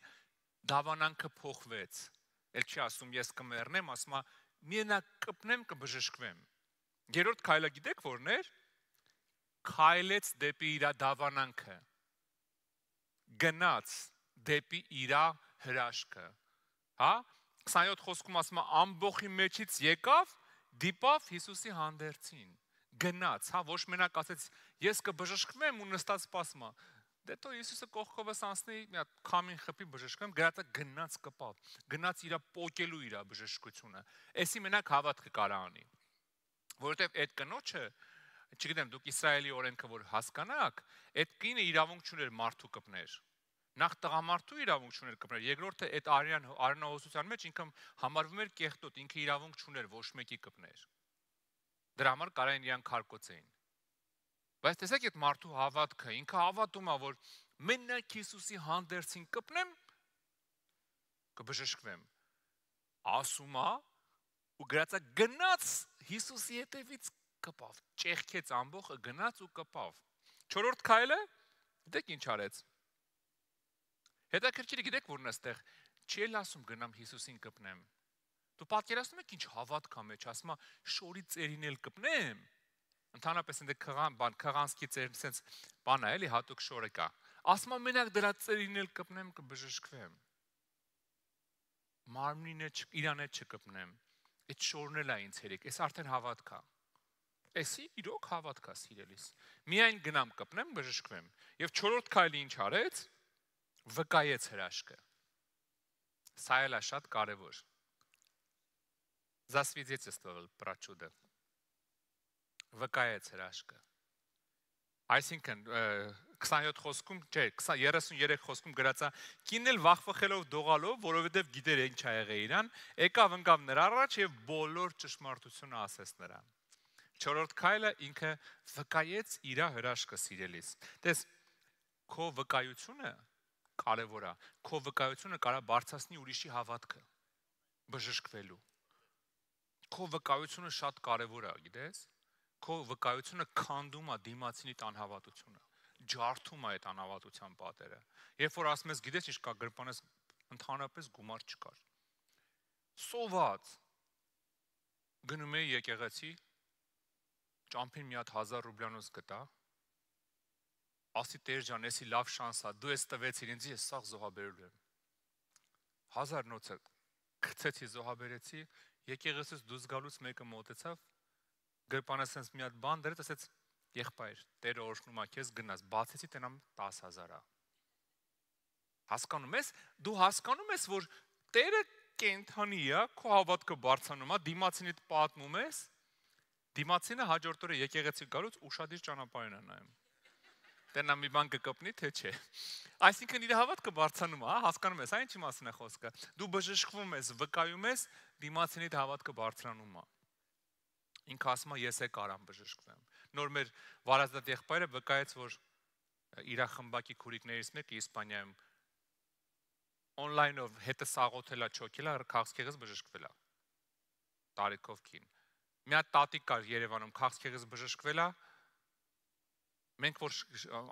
դավանանքը փոխվեց։ Էլ չի ասում ես կմեռնեմ, ասում է մենակ կպնեմ, կբժշկվեմ։ Երորդ քայլը գիտեք որն էր, որ քայլեց դեպի իր դավանանքը գնաց դեպի իր հրաշքը հա 27 խոսքում ասում է ամբողջի մեջից եկավ դիպավ Հիսուսի հանդերձին գնաց հա ոչ մենակ ասեց ես կբժշկվեմ ու նստած սպասմա դե թող Հիսուսը կողքովս անցնի մի հատ քամին խփի բժշկեմ գրածը գնաց կպավ գնաց իր պոկելու իր բժշկությունը էսի մենակ հավատքը կարա անի որովհետև այդ կնոջը որ չգիտեմ, դուք Իսրայելի օրենքը որ հասկանաք, այդ կինը իրավունք չուներ մարդու կպներ։ Նախ տղամարդու իրավունք չուներ կպներ, երկրորդը այդ արյան արնահոսության մեջ ինքը համարվում էր կեղտոտ, ինքը իրավունք չուներ ոչ մեկի կպներ։ Դրա համար կարային իրան քարկոցեին։ Բայց տեսեք այդ մարդու հավատքը, ինքը հավատում է, որ մենակ Հիսուսի հանդերձին կպնեմ, կբժշկվեմ։ Ասում է ու գրածա գնաց Հիսուսի հետևից կպավ, ճեղքեց ամբողը, գնաց ու կպավ։ 4-րդ քայլը գիտեք ինչ արեց։ Հետաքրքիր գիտեք որն է ստեղ։ Չի էլ ասում գնամ Հիսուսին կպնեմ։ Դու պատկերացնում ես ինչ հավատքա մեջ, ասում է շորի ծերին էլ կպնեմ։ Ընդհանրապես այնտեղ քղան, բան, քղանսկի ծեր, sense բան է, էլի հատուկ շորը կա։ Ասում է մենակ դրա ծերին էլ կպնեմ, կբժշկվեմ։ Մարմինը իրանե չկպնեմ։ Այդ շորն էլ է ինձ հերիք։ Էս արդեն հավատքա է էսի իրոք հավատքա սիրելիս։ Միայն գնամ կպնեմ բժշկվեմ։ Եվ 4-րդ քայլը ինչ արեց։ Վկայեց հրաշքը։ Սա էլ է շատ կարևոր։ Засвидетельствовал про чудо։ Վկայեց հրաշքը։ Այսինքն 27 խոսքում, չէ, 33 խոսքում գրածա կինել վախվխելով դողալով, որովհետև գիտեր ինչ ա եղել իրան, եկավ ընկավ նրա առաջ եւ բոլոր ճշմարտությունը ասեց նրան Չորրորդ քայլը ինքը վկայեց իր հրաշքը սիրելիս։ Տես քո վկայությունը կարևոր է։ Քո վկայությունը կարա բարձրացնի ուրիշի հավատքը բժշկվելու։ Քո վկայությունը շատ կարևոր է, գիտես։ Քո վկայությունը քանդում է դիմացինի տան հավատությունը, ջարդում է այդ անհավատության պատերը։ Երբ որ ասում ես, գիտես ինչ կա գրպանես, ընդհանրապես գումար չկար։ Սոված գնում էի եկեղեցի, ճամփին մի հատ 1000 ռուբլյանոց գտա։ Ասի Տեր ջան, էսի լավ շանս է, դու ես տվեցիր ինձ, ես սաղ զոհաբերելու եմ։ 1000 նոցը գցեցի զոհաբերեցի, եկեղեցից դուրս գալուց մեկը մոտեցավ, գրպանից sense մի հատ բան դրեց, ասեց եղբայր, Տերը օրհնում է քեզ գնաս, բացեցի տենամ 10000-ա։ Հասկանում ես, դու հասկանում ես, որ Տերը կենթանի է, քո հավատքը բարձանում է, դիմացինիդ պատմում ես, Դիմացինը հաջորդ օրը եկեղեցի գալուց ուրشادիր ճանապարհին է նայում։ Դեռ նա մի բան կկպնի թե չէ։ Այսինքն իր հավատքը բարձանում է, հա, հասկանում ես, այն ինչի մասին է խոսքը։ Դու բժշկվում ես, վկայում ես, դիմացինի հավատքը բարձրանում է։ Ինքը ասում է, ես է կարամ բժշկվեմ։ Նոր մեր վարազդատ եղբայրը վկայեց, որ իր խմբակի քուրիկներից մեկը Իսպանիայում on-line-ով հետը սաղոթելա, չոքելա, քաղցկեղից բժշկվելա։ Տարիքով քին։ Մի հատ տատիկ կար Երևանում, քաղցկեղից բժշկվել է։ Մենք որ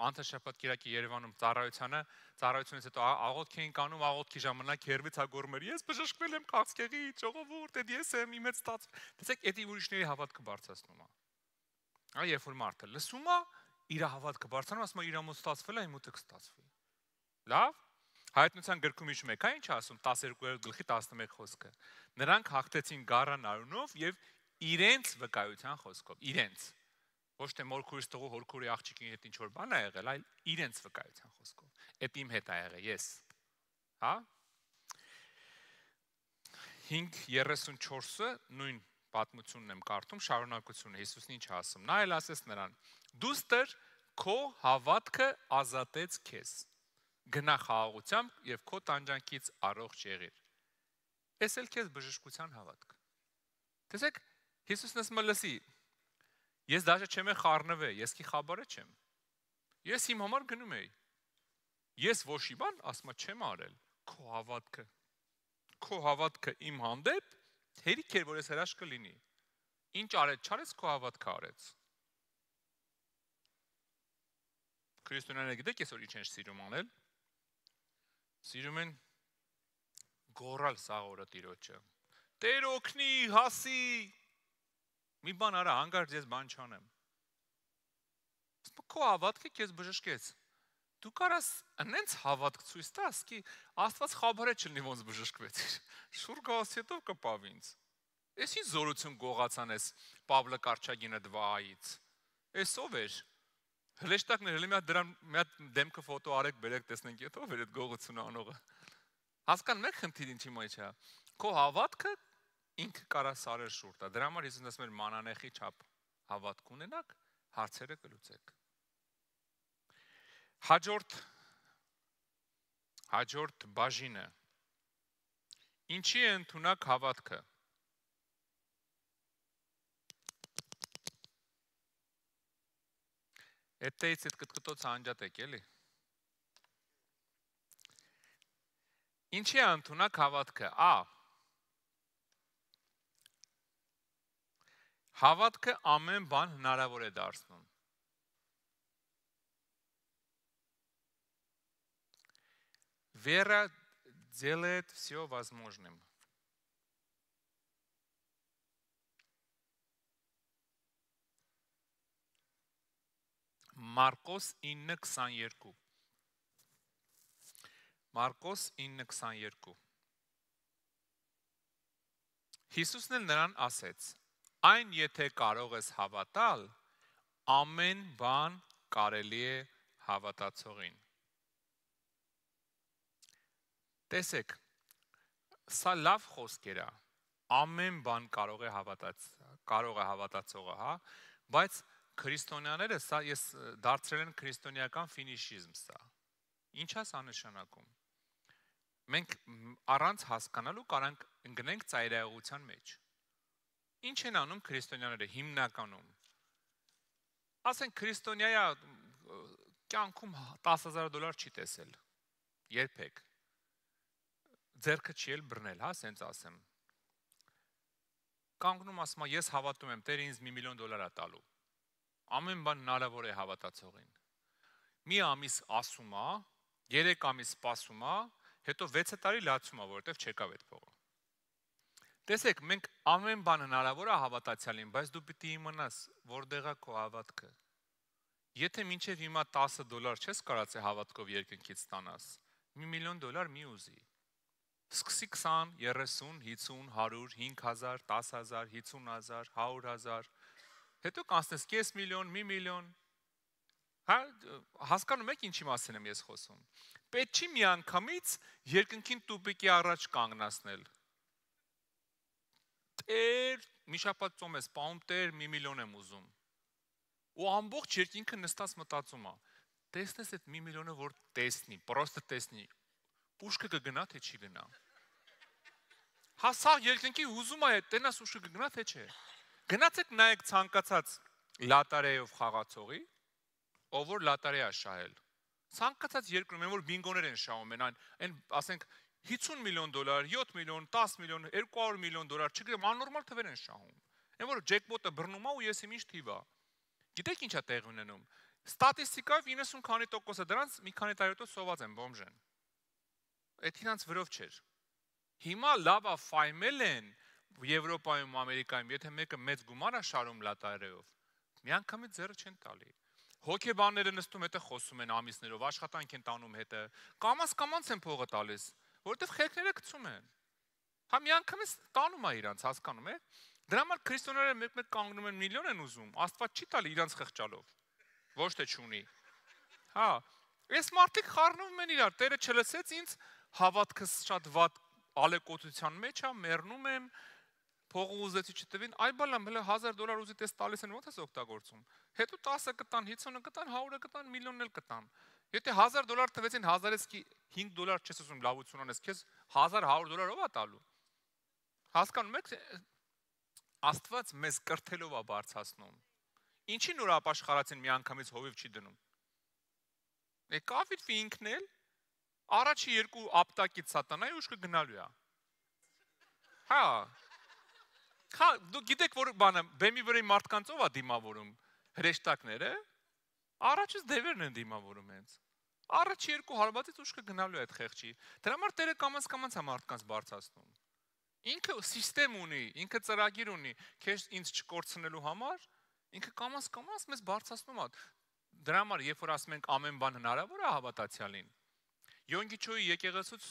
անթաշապատ կիրակի Երևանում ծառայությանը, ծառայությունից հետո աղոթք էինք անում, աղոթքի ժամանակ երվից հագորմեր, ես բժշկվել եմ քաղցկեղի, ժողովուրդ, այդ ես եմ իմ հետ ստաց։ Տեսեք, դա ուրիշների հավատքը բարձրացնում է։ Այ երբ որ մարդը լսում է, իր հավատքը բարձրանում, ասում է իր ամոց ստացվել է, իմ ուտը կստացվի։ Լավ։ Հայտնության գրքում հիշում եք, այն ինչ ասում 12-րդ գլխի 11 խոսքը։ Նրանք հաղթեցին գառան արունով եւ իրենց վկայության խոսքով, իրենց։ Ոչ թե մոր քուրս տղու հոր քուրի աղջիկին հետ ինչ որ բան ա եղել, այլ իրենց վկայության խոսքով։ Էդ իմ հետ ա եղել ես։ Հա։ 5:34-ը նույն պատմությունն եմ կարդում, շարունակությունը Հիսուսն ինչ ասում։ Նա էլ ասես նրան. Դուստր քո հավատքը ազատեց քեզ։ Գնա խաղաղությամբ եւ քո տանջանքից առողջ եղիր։ Էս էլ քեզ բժշկության հավատք։ Տեսեք, Հիսուսն ասում է լսի։ Ես դաժե չեմ խառնվե, ես քի խաբարը չեմ։ Ես իմ համար գնում եի։ Ես ոչ մի բան ասма չեմ արել։ Քո հավատքը։ Քո հավատքը իմ հանդեպ հերիք էր որ ես հրաշք կլինի։ Ինչ արեց, չարեց քո հավատքը արեց։ Քրիստոնյաները գիտեք այսօր ինչ են սիրում անել։ Սիրում են գորալ սաղորը տիրոջը։ Տեր օգնի, հասի, Մի բան արա, հանգարց ես բան չանեմ։ Քո հավատքը քեզ բժշկեց։ Դու կարաս այնց հավատք ցույց տաս, կի Աստված խաբարը չլինի ոնց բժշկվեցիր։ Շուրջ ասիետով կպավ ինձ։ Էս ի զորություն գողացան էս Պավլը Կարճագինը դվայից։ Էս ով էր։ Հրեշտակներ հենց մի հատ դրան մի հատ դեմքը ֆոտո արեք, բերեք տեսնենք եթե ով էր այդ գողությունը անողը։ Հասկան մեկ խնդիր ինչի մեջ է։ Քո հավատքը ինքը կարա սարեր շուրտա։ Դրա համար Հիսուսն ասում էր մանանեխի չափ հավատք ունենաք, հարցերը կլուծեք։ Հաջորդ հաջորդ բաժինը Ինչի է ընդունակ հավատքը։ Էդտեղից այդ կտկտոց անջատեք, էլի։ Ինչի է ընդունակ հավատքը։ Ա. Հավատքը ամեն բան հնարավոր է դարձնում։ Вера делает все возможным. Մարկոս 9:22 Մարկոս 9:22 Հիսուսն էլ նրան ասեց Այն եթե կարող ես հավատալ, ամեն բան կարելի է հավատացողին։ Տեսեք, սա լավ խոսքեր է։ հա։ Ամեն բան կարող է հավատաց, կարող է հավատացողը, հա, բայց քրիստոնյաները սա ես դարձրել են քրիստոնեական ֆինիշիզմ սա։ Ինչա սա նշանակում։ Մենք առանց հասկանալու կարող ենք ընկնենք ծայրահեղության մեջ։ Ինչ են անում քրիստոնյաները հիմնականում։ Ասենք քրիստոնյայա կյանքում 10000 դոլար չի տեսել երբեք։ Ձերքը չի էլ բռնել, հա, սենց ասեմ։ Կանգնում ասում է, ես հավատում եմ, Տերը ինձ 1 մի միլիոն դոլար է տալու։ Ամեն բան հնարավոր է հավատացողին։ Մի ամիս ասում է, 3 ամիս սպասում է, հետո 6 տարի լացում է, որովհետև չեկավ այդ փողը։ Տեսեք, մենք ամեն բան հնարավոր է հավատացյալին, բայց դու պիտի իմանաս, որտեղ դե է քո հավատքը։ Եթե մինչև հիմա 10 դոլար չես կարացել հավատքով երկնքից ստանաս, 1 միլիոն դոլար մի ուզի։ Սկսի 20, 30, 50, 100, 5000, 10000, 50000, 100000, հետո կանցնես 5 միլիոն, 1 միլիոն։ Հա, հասկանում եք ինչի մասին եմ ես խոսում։ Պետք չի միանգամից երկնքին տուպիկի առաջ կանգնացնել Տեր, մի շաբաթ ծոմ ես, պահում Տեր, մի միլիոն եմ ուզում։ Ու ամբողջ երկինքը նստած մտածում է։ Տեսնես այդ մի միլիոնը որ տեսնի, պրոստը տեսնի։ Պուշկը կգնա թե չի գնա։ Հասար երկինքի ուզում է այդ տենաս ուշը կգնա թե չէ։ Գնացեք նայեք ցանկացած լատարեով խաղացողի, ով որ լատարեա շահել ցանկացած երկրում են որ բինգոներ են շահում են այն այն ասենք 50 միլիոն դոլար, 7 միլիոն, 10 միլիոն, 200 միլիոն դոլար, չգիտեմ, աննորմալ թվեր են շահում։ Այն որ ջեքպոտը բռնում է ու ես իմիշ թիվա։ Գիտեք ինչա տեղ ունենում։ Ստատիստիկայով 90 քանի տոկոսը դրանց մի քանի տարի հետո սոված են բոմժեն։ Այդ իրանց վրով չէր։ Հիմա լավա ֆայմել են Եվրոպայում, Ամերիկայում, եթե մեկը մեծ գումար է շարում լատարեով, միանգամից ձեռը չեն տալի։ Հոգեբանները նստում հետը խոսում են ամիսներով, աշխատանք են տանում հետը։ Կամաց կամանց են փողը տալիս որովհետև խելքները գցում են։ Համյանքումս տանում է իրանց, հասկանում է։ Դրա համար քրիստոնյաները մեկ-մեկ կանգնում են միլիոն են ուզում, Աստված չի տալի իրանց խղճալով։ Ոչ թե չունի։ Հա, այս մարդիկ խառնվում են իրար, Տերը չլսեց ինձ, հավատքս շատ վատ ալեկոծության մեջ է, մեռնում եմ, փողը ուզեցի չտվին, այ բալամ հələ 1000 դոլար ուզի տես տալիս են ո՞նց ես օգտագործում։ Հետո 10-ը կտան, 50-ը կտան, 100-ը կտան, միլիոնն էլ կտան։ Եթե 1000 դոլար տվեցին 1000-ից 5 դոլար չես ասում լավություն անես, քեզ 1100 դոլար ով է տալու։ Հասկանում եք, Աստված մեզ կրթելով է բարձրացնում։ Ինչի նոր ապաշխարացին միանգամից հովիվ չի դնում։ Դե կավիդվի ինքն էլ առաջի երկու ապտակից սատանայի ուշքը գնալու է։ Հա։ Հա, դու գիտեք որ բանը բեմի վրա մարդկանց ով է դիմավորում հրեշտակները։ Առաջից դևերն են դիմավորում հենց։ Առաջ երկու հարվածից ուշ կգնալու այդ խեղճի։ Դրա համար Տերը կամած-կամած է մարդկանց բարձրացնում։ Ինքը համակարգ ունի, ինքը ծրագիր ունի, քեզ ինձ չկորցնելու համար, ինքը կամած-կամած մեզ բարձրացնում է։ Դրա համար երբ որ ասում ենք ամեն բան հնարավոր է հավատացյալին։ Յոնգիչոյի եկեղեցուց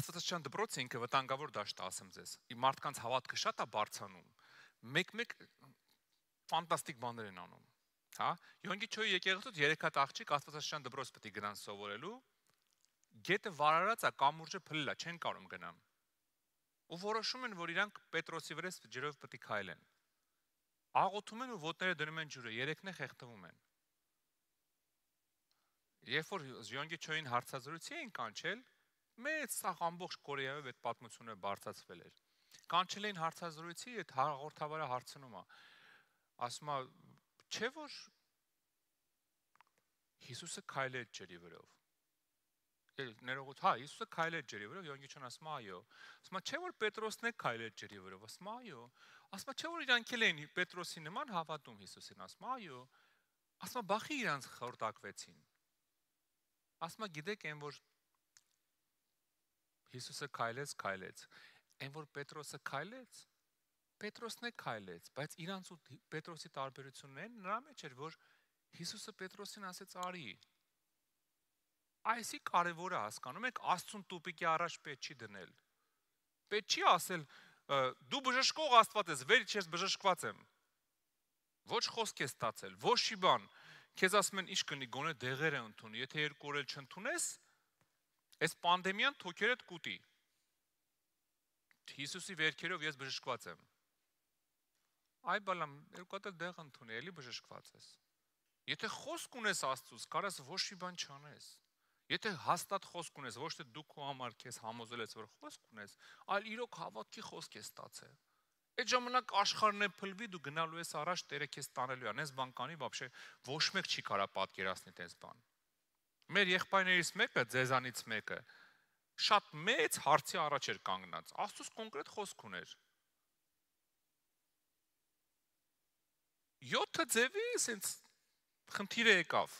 Աստվածաշան դպրոցը ինքը վտանգավոր դաշտ ասեմ ձեզ։ Իմ մարդկանց հավատքը շատ է բարձանում։ Մեկ-մեկ ֆանտաստիկ բաներ են անում հա։ Յոնգիչոյի եկեղեցուց 3 հատ աղջիկ Աստվածաշան դպրոց պետք է գնան սովորելու։ Գետը վարարած է, կամուրջը փլել է, չեն կարող գնան։ Ու որոշում են, որ իրանք Պետրոսի վրա ջրով պետք է քայլեն։ Աղոթում են ու ոտները դնում են ջուրը, երեքն է խեղդվում են։ Երբ որ Յոնգիչոյին հարցազրույցի էին կանչել, մեծ սաղ ամբողջ Կորեայով այդ պատմությունը բարձացվել էր։ Կանչել էին հարցազրույցի, այդ հաղորդավարը հարցնում է ասում է Չէ՞ որ Հիսուսը քայլեց ջրի վրով։ Ներողոց, հա, Հիսուսը քայլեց ջրի վրով, Յոհաննեսն ասում է, այո։ Ասում է, չէ՞ որ Պետրոսն է քայլեց ջրի վրով, ասում է, այո։ Ասում է, չէ՞ որ իրանք էլ էին Պետրոսի նման հավատում Հիսուսին, ասում է, այո։ Ասում է, բախի իրանք խորտակվեցին։ Ասում է, գիտեք, այն որ Հիսուսը քայլեց, քայլեց։ Այն որ Պետրոսը քայլեց, Պետրոսն է քայլեց, բայց իրանց ու Պետրոսի տարբերությունն նրա մեջ էր, որ Հիսուսը Պետրոսին ասեց արի։ Այսի կարևորը հասկանում եք, Աստծուն տուպիկի առաջ պետք չի դնել։ Պետք չի ասել դու բժշկող Աստված ես, վեր չես բժշկված եմ։ Ոչ խոսք է ստացել, ոչ մի բան։ Քեզ ասում են ինչ կնի գոնե դեղեր է ընդունի, եթե երկու օր էլ չընդունես, այս պանդեմիան թոքերդ կուտի։ Հիսուսի վերքերով ես բժշկված եմ այ բալամ երկու հատ դեղ ընդունի, էլի բժշկված ես։ Եթե խոսք ունես Աստծուց, կարաս ոչ մի բան չանես։ Եթե հաստատ խոսք ունես, ոչ թե դու քո համար քեզ համոզել ես, որ խոսք ունես, այլ իրոք հավատքի խոսք ես ստացել։ Այդ ժամանակ աշխարհն է փլվի, դու գնալու ես առաջ Տերը քեզ տանելու է։ Անես բանկանի բաբշե ոչ մեկ չի կարա պատկերացնի տես բան։ Մեր եղբայրներից մեկը, ձեզանից մեկը, շատ մեծ հարցի առաջ էր կանգնած։ Աստուս կոնկրետ խոսք ուներ 7-ը ձևի սենց խնդիրը եկավ։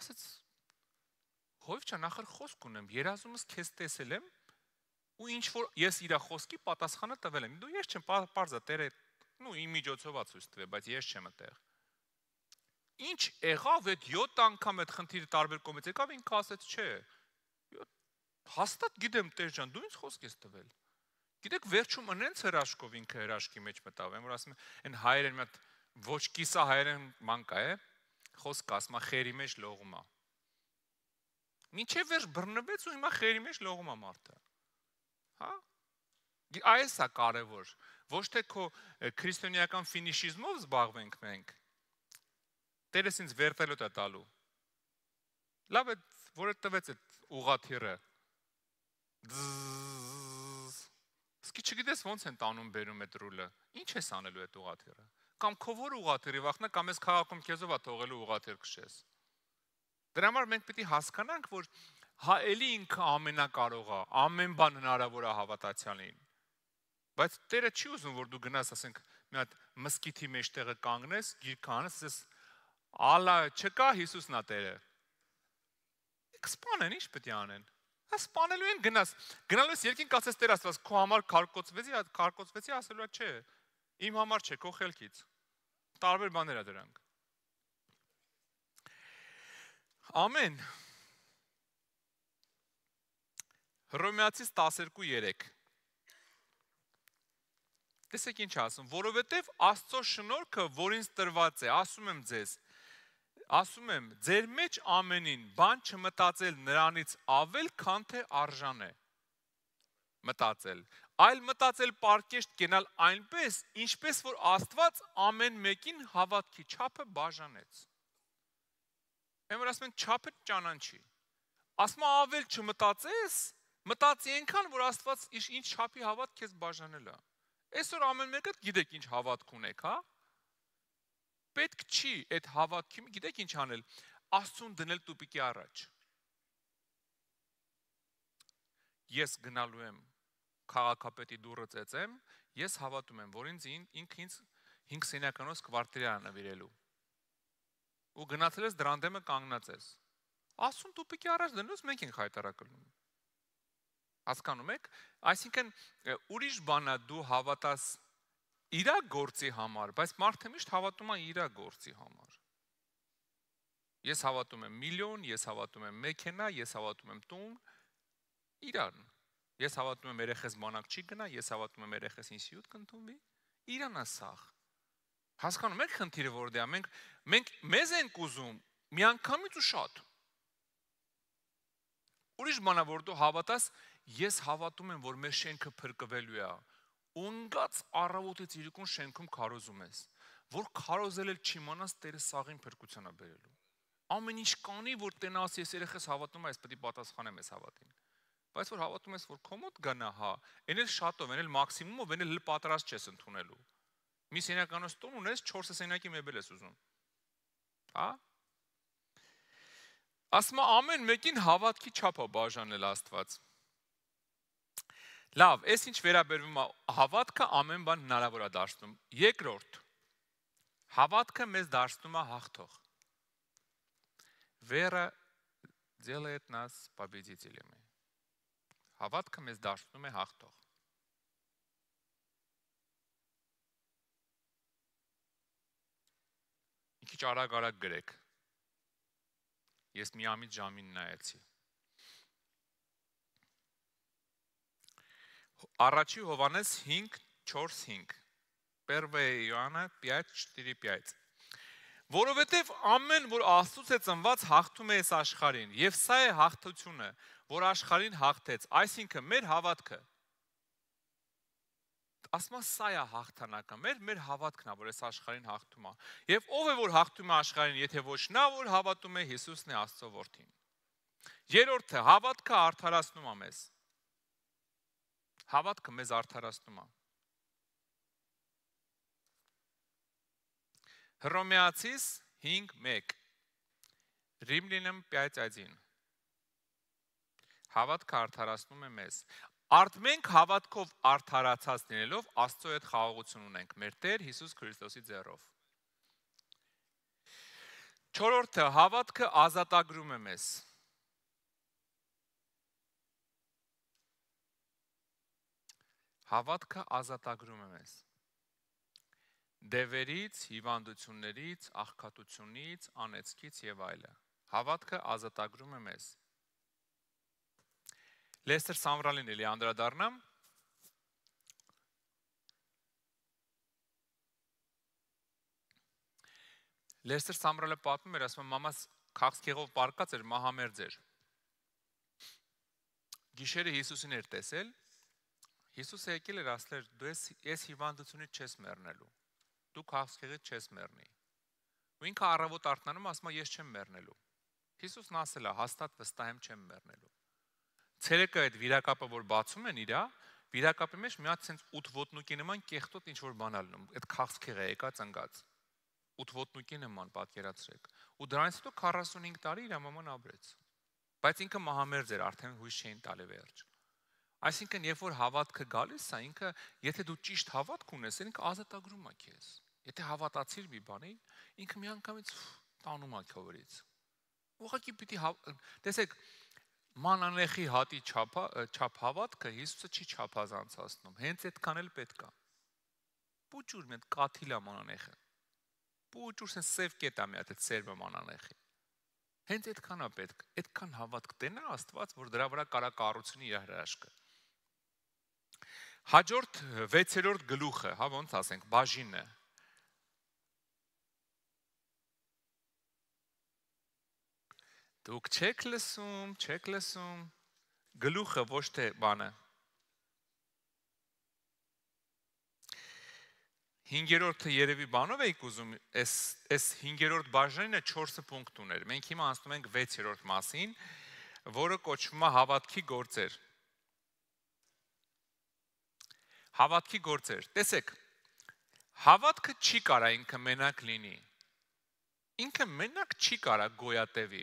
Ասաց Հովիվ ջան, ախր խոսք ունեմ, երազումս քեզ տեսել եմ ու ինչ որ ես իր խոսքի պատասխանը տվել եմ։ Դու ես չեմ parza Տերը, նու իմ միջոցով ացույց տվել, բայց ես չեմ այդտեղ։ Ինչ եղավ այդ 7 անգամ այդ խնդիրը տարբեր կողմից եկավ, ինքը ասաց, չէ։ Հաստատ գիտեմ Տեր ջան, դու ինձ խոսք ես տվել։ Գիտեք, վերջում ընենց հրաշքով ինքը հրաշքի մեջ մտավ, այն որ ասում են հայերեն մի հատ ոչ կիսա հայերեն մանկա է, խոսք ասում է խերի մեջ լողում է։ Մինչև վերջ բռնվեց ու հիմա խերի մեջ լողում է մարդը։ Հա? Այս է կարևոր։ Ոչ թե քո քրիստոնեական ֆինիշիզմով զբաղվենք մենք։ Տերես ինձ վերտելոտ է տալու։ Լավ է, որը տվեց այդ ուղաթիռը։ Ձզ Իսկի չգիտես ոնց են տանում բերում այդ ռուլը։ Ինչ ես անելու այդ ուղաթիռը։ Կամ քո որ ուղաթիռի վախնա կամ ես քաղաքում քեզով է թողելու ուղաթիռ քշես։ Դրա համար մենք պիտի հասկանանք, որ հա էլի ինքը ամենակարող է, ամեն բան հնարավոր է հավատացյալին։ Բայց Տերը չի ուզում, որ դու գնաս, ասենք, մի հատ մսկիթի մեջ տեղը կանգնես, գիրքանս, ասես, «Ալա չկա Հիսուսն է Տերը»։ Էքսպանեն ինչ պետք է անեն սպանելու են գնաս։ Գնալու ես երկին կասես Տեր Աստված, քո համար քարկոծվեցի, այդ հա, քարկոծվեցի ասելուա չէ։ Իմ համար չէ, քո խելքից։ Տարբեր բաներ ա դրանք։ Ամեն։ Հռոմեացիս 12:3 Տեսեք ինչ ասում, որովհետև Աստծո շնորհքը, որ ինձ տրված է, ասում եմ ձեզ, ասում եմ, ձեր մեջ ամենին բան չմտածել նրանից ավել, քան թե արժան է մտածել, այլ մտածել պարկեշտ կենալ այնպես, ինչպես որ Աստված ամեն մեկին հավատքի չափը բաժանեց։ Եմոր ասում են չափը ճանաչի։ Ասում ավել չմտածես, մտածի այնքան, որ Աստված ինչ չափի հավատք քեզ բաժանել է։ Այսօր ամեն մեկը գիտեք ինչ հավատք ունեք, հա՞ պետք չի այդ հավատքի, գիտեք ինչ անել, Աստծուն դնել տուպիկի առաջ։ Ես գնալու եմ քաղաքապետի դուրը ծեծեմ, ես հավատում եմ, որ ինձ ինք ինձ 5 սենյականոց կվարտիրի անավիրելու։ Ու գնացել ես դրան դեմը կանգնած ես։ Ասում տուպիկի առաջ դնելուց մենք ենք հայտարարակում։ Հասկանում եք, այսինքն ուրիշ բանա դու հավատաս իր գործի համար, բայց մարդը միշտ հավատում է իր գործի համար։ Ես հավատում եմ միլիոն, ես հավատում եմ մեքենա, ես հավատում եմ տուն, իրան։ Ես հավատում եմ երեխես բանակ չի գնա, ես հավատում եմ երեխես ինստիտուտ կընդունվի, իրան է սախ։ Հասկանում եք խնդիրը որտե՞ղ դե է։ Մենք մենք մեզ են կուզում միանգամից ու շատ։ Ուրիշ բանա որ դու հավատաս, ես հավատում եմ, որ մեր շենքը փրկվելու է, ու ընկած առավոտից իրիկուն շենքում քարոզում ես, որ քարոզել էլ չիմանաս Տերը սաղին փրկության է բերելու։ Ամեն ինչ կանի, որ Տերն ասի, ես երեխես հավատում ես, պետք է պատասխանեմ ես հավատին։ Բայց որ հավատում ես, որ քո մոտ գնա, հա, այն էլ շատով, այն էլ մաքսիմումով, այն էլ պատրաստ չես ընդունելու։ Մի սենականոց տուն ունես, 4 սենակի մեբել ես ուզում։ Հա՞։ Ասма ամեն մեկին հավատքի չափը բաժանել Աստված։ Լավ, ես ինչ վերաբերվում է հավատքը ամեն բան հնարավոր է դարձնում։ Երկրորդ հավատքը մեզ դարձնում է հաղթող։ Вера делает нас победителями։ Հավատքը մեզ դարձնում է հաղթող։ Ինչ արագ-արագ գրեք։ Ես միամիտ ժամին նայեցի։ Առաջի Հովանես 5:4-5։ Первое Иоанна 5:4-5։ Որովհետև ամեն, որ Աստծուց է ծնված, հաղթում է այս աշխարհին, եւ սա է հաղթությունը, որ աշխարհին հաղթեց, այսինքն մեր հավատքը։ Ասма սա է հաղթանակը, մեր մեր հավատքն է, որ այս աշխարհին հաղթում է։ Եվ ով է որ հաղթում է աշխարհին, եթե ոչ նա, որ հավատում է Հիսուսն է Աստծո որդին։ Երրորդը հավատքը արդարացնում է մեզ։ Հավատքը մեզ արդարացնում է։ Հռոմեացիս 5:1 Ռիմլինեմ 5:1 Հավատքը արդարացնում է մեզ։ Արդ մենք հավատքով արդարացած լինելով Աստծո հետ խաղաղություն ունենք մեր Տեր Հիսուս Քրիստոսի ձեռով։ 4-րդը հավատքը ազատագրում է մեզ։ Հավատքը ազատագրում է մեզ դևերից, հիվանդություններից, աղքատությունից, անեծքից եւ այլը։ Հավատքը ազատագրում է մեզ։ Լեստեր Սամրալին էլի անդրադառնամ։ Լեստեր Սամրալը պատմում էր, ասում է, մամաս քաղցկեղով պարկած էր, մահամերձ էր։ Գիշերը Հիսուսին էր տեսել Հիսուսը եկել էր ասել՝ դու ես ես հիվանդությունից չես մեռնելու։ Դու քաղցկեղից չես մեռնի։ Ու ինքը առավոտ արթնանում ասում է՝ ես չեմ մեռնելու։ Հիսուսն ասել է՝ հաստատ վստահ եմ չեմ մեռնելու։ Ցերեկը այդ վիրակապը որ բացում են իրա, վիրակապի մեջ մի հատ sense 8 ոտնուկի նման կեղտոտ ինչ որ բան ալնում։ Այդ քաղցկեղը եկած անցած 8 ոտնուկի նման պատկերացրեք։ Ու դրանից հետո 45 տարի իր մաման ապրեց։ Բայց ինքը մահամերձ էր, արդեն հույս չէին տալի վերջ։ Այսինքն, երբ որ հավատքը գալիս է, ինքը, եթե դու ճիշտ հավատք ունես, ինքը ազատագրում է քեզ։ Եթե հավատացիր մի բանին, ինքը միանգամից տանում է քովից։ Ուղղակի պիտի հա- տեսեք, մանանեխի հատի չափը, չափ հավատքը Հիսուսը չի չափազանցացնում։ Հենց այդքան էլ պետք է։ Պուճուր մետ կաթիլա մանանեխը։ Պուճուր սեն սև կետա մի հատ այդ սերմը մանանեխի։ Հենց այդքան է պետք։ Այդքան հավատք տենա Աստված, որ դրա վրա կարա կառուցնի իր հրաշքը։ Հաջորդ 6-րդ գլուխը, հա ոնց ասենք, բաժինը։ Դուք չեք լսում, չեք լսում։ Գլուխը ոչ թե բանը, 5-րդը երևի բանով էիք ուզում, այս այս 5-րդ բաժինը 4 պունկտ ուներ։ Մենք հիմա անցնում ենք 6-րդ մասին, որը կոչվում է հավատքի գործեր հավատքի գործեր։ Տեսեք, հավատքը չի կարա ինքը մենակ լինի։ Ինքը մենակ չի կարա գոյատևի։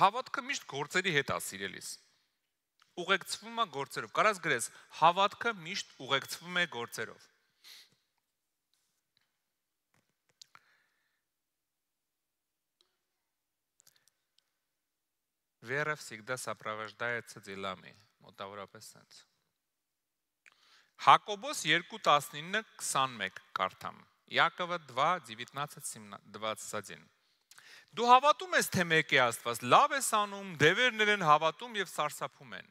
Հավատքը միշտ գործերի հետ է սիրելիս։ Ուղեկցվում է գործերով։ Կարաս գրես, հավատքը միշտ ուղեկցվում է գործերով։ Вера всегда сопровождается делами, մոտավորապես sense Հակոբոս 2:19-21 կարդամ։ Якова 2:19-21 Դու հավատում ես, թե մեկ է Աստված, լավ ես անում, դևերներ են հավատում եւ սարսափում են։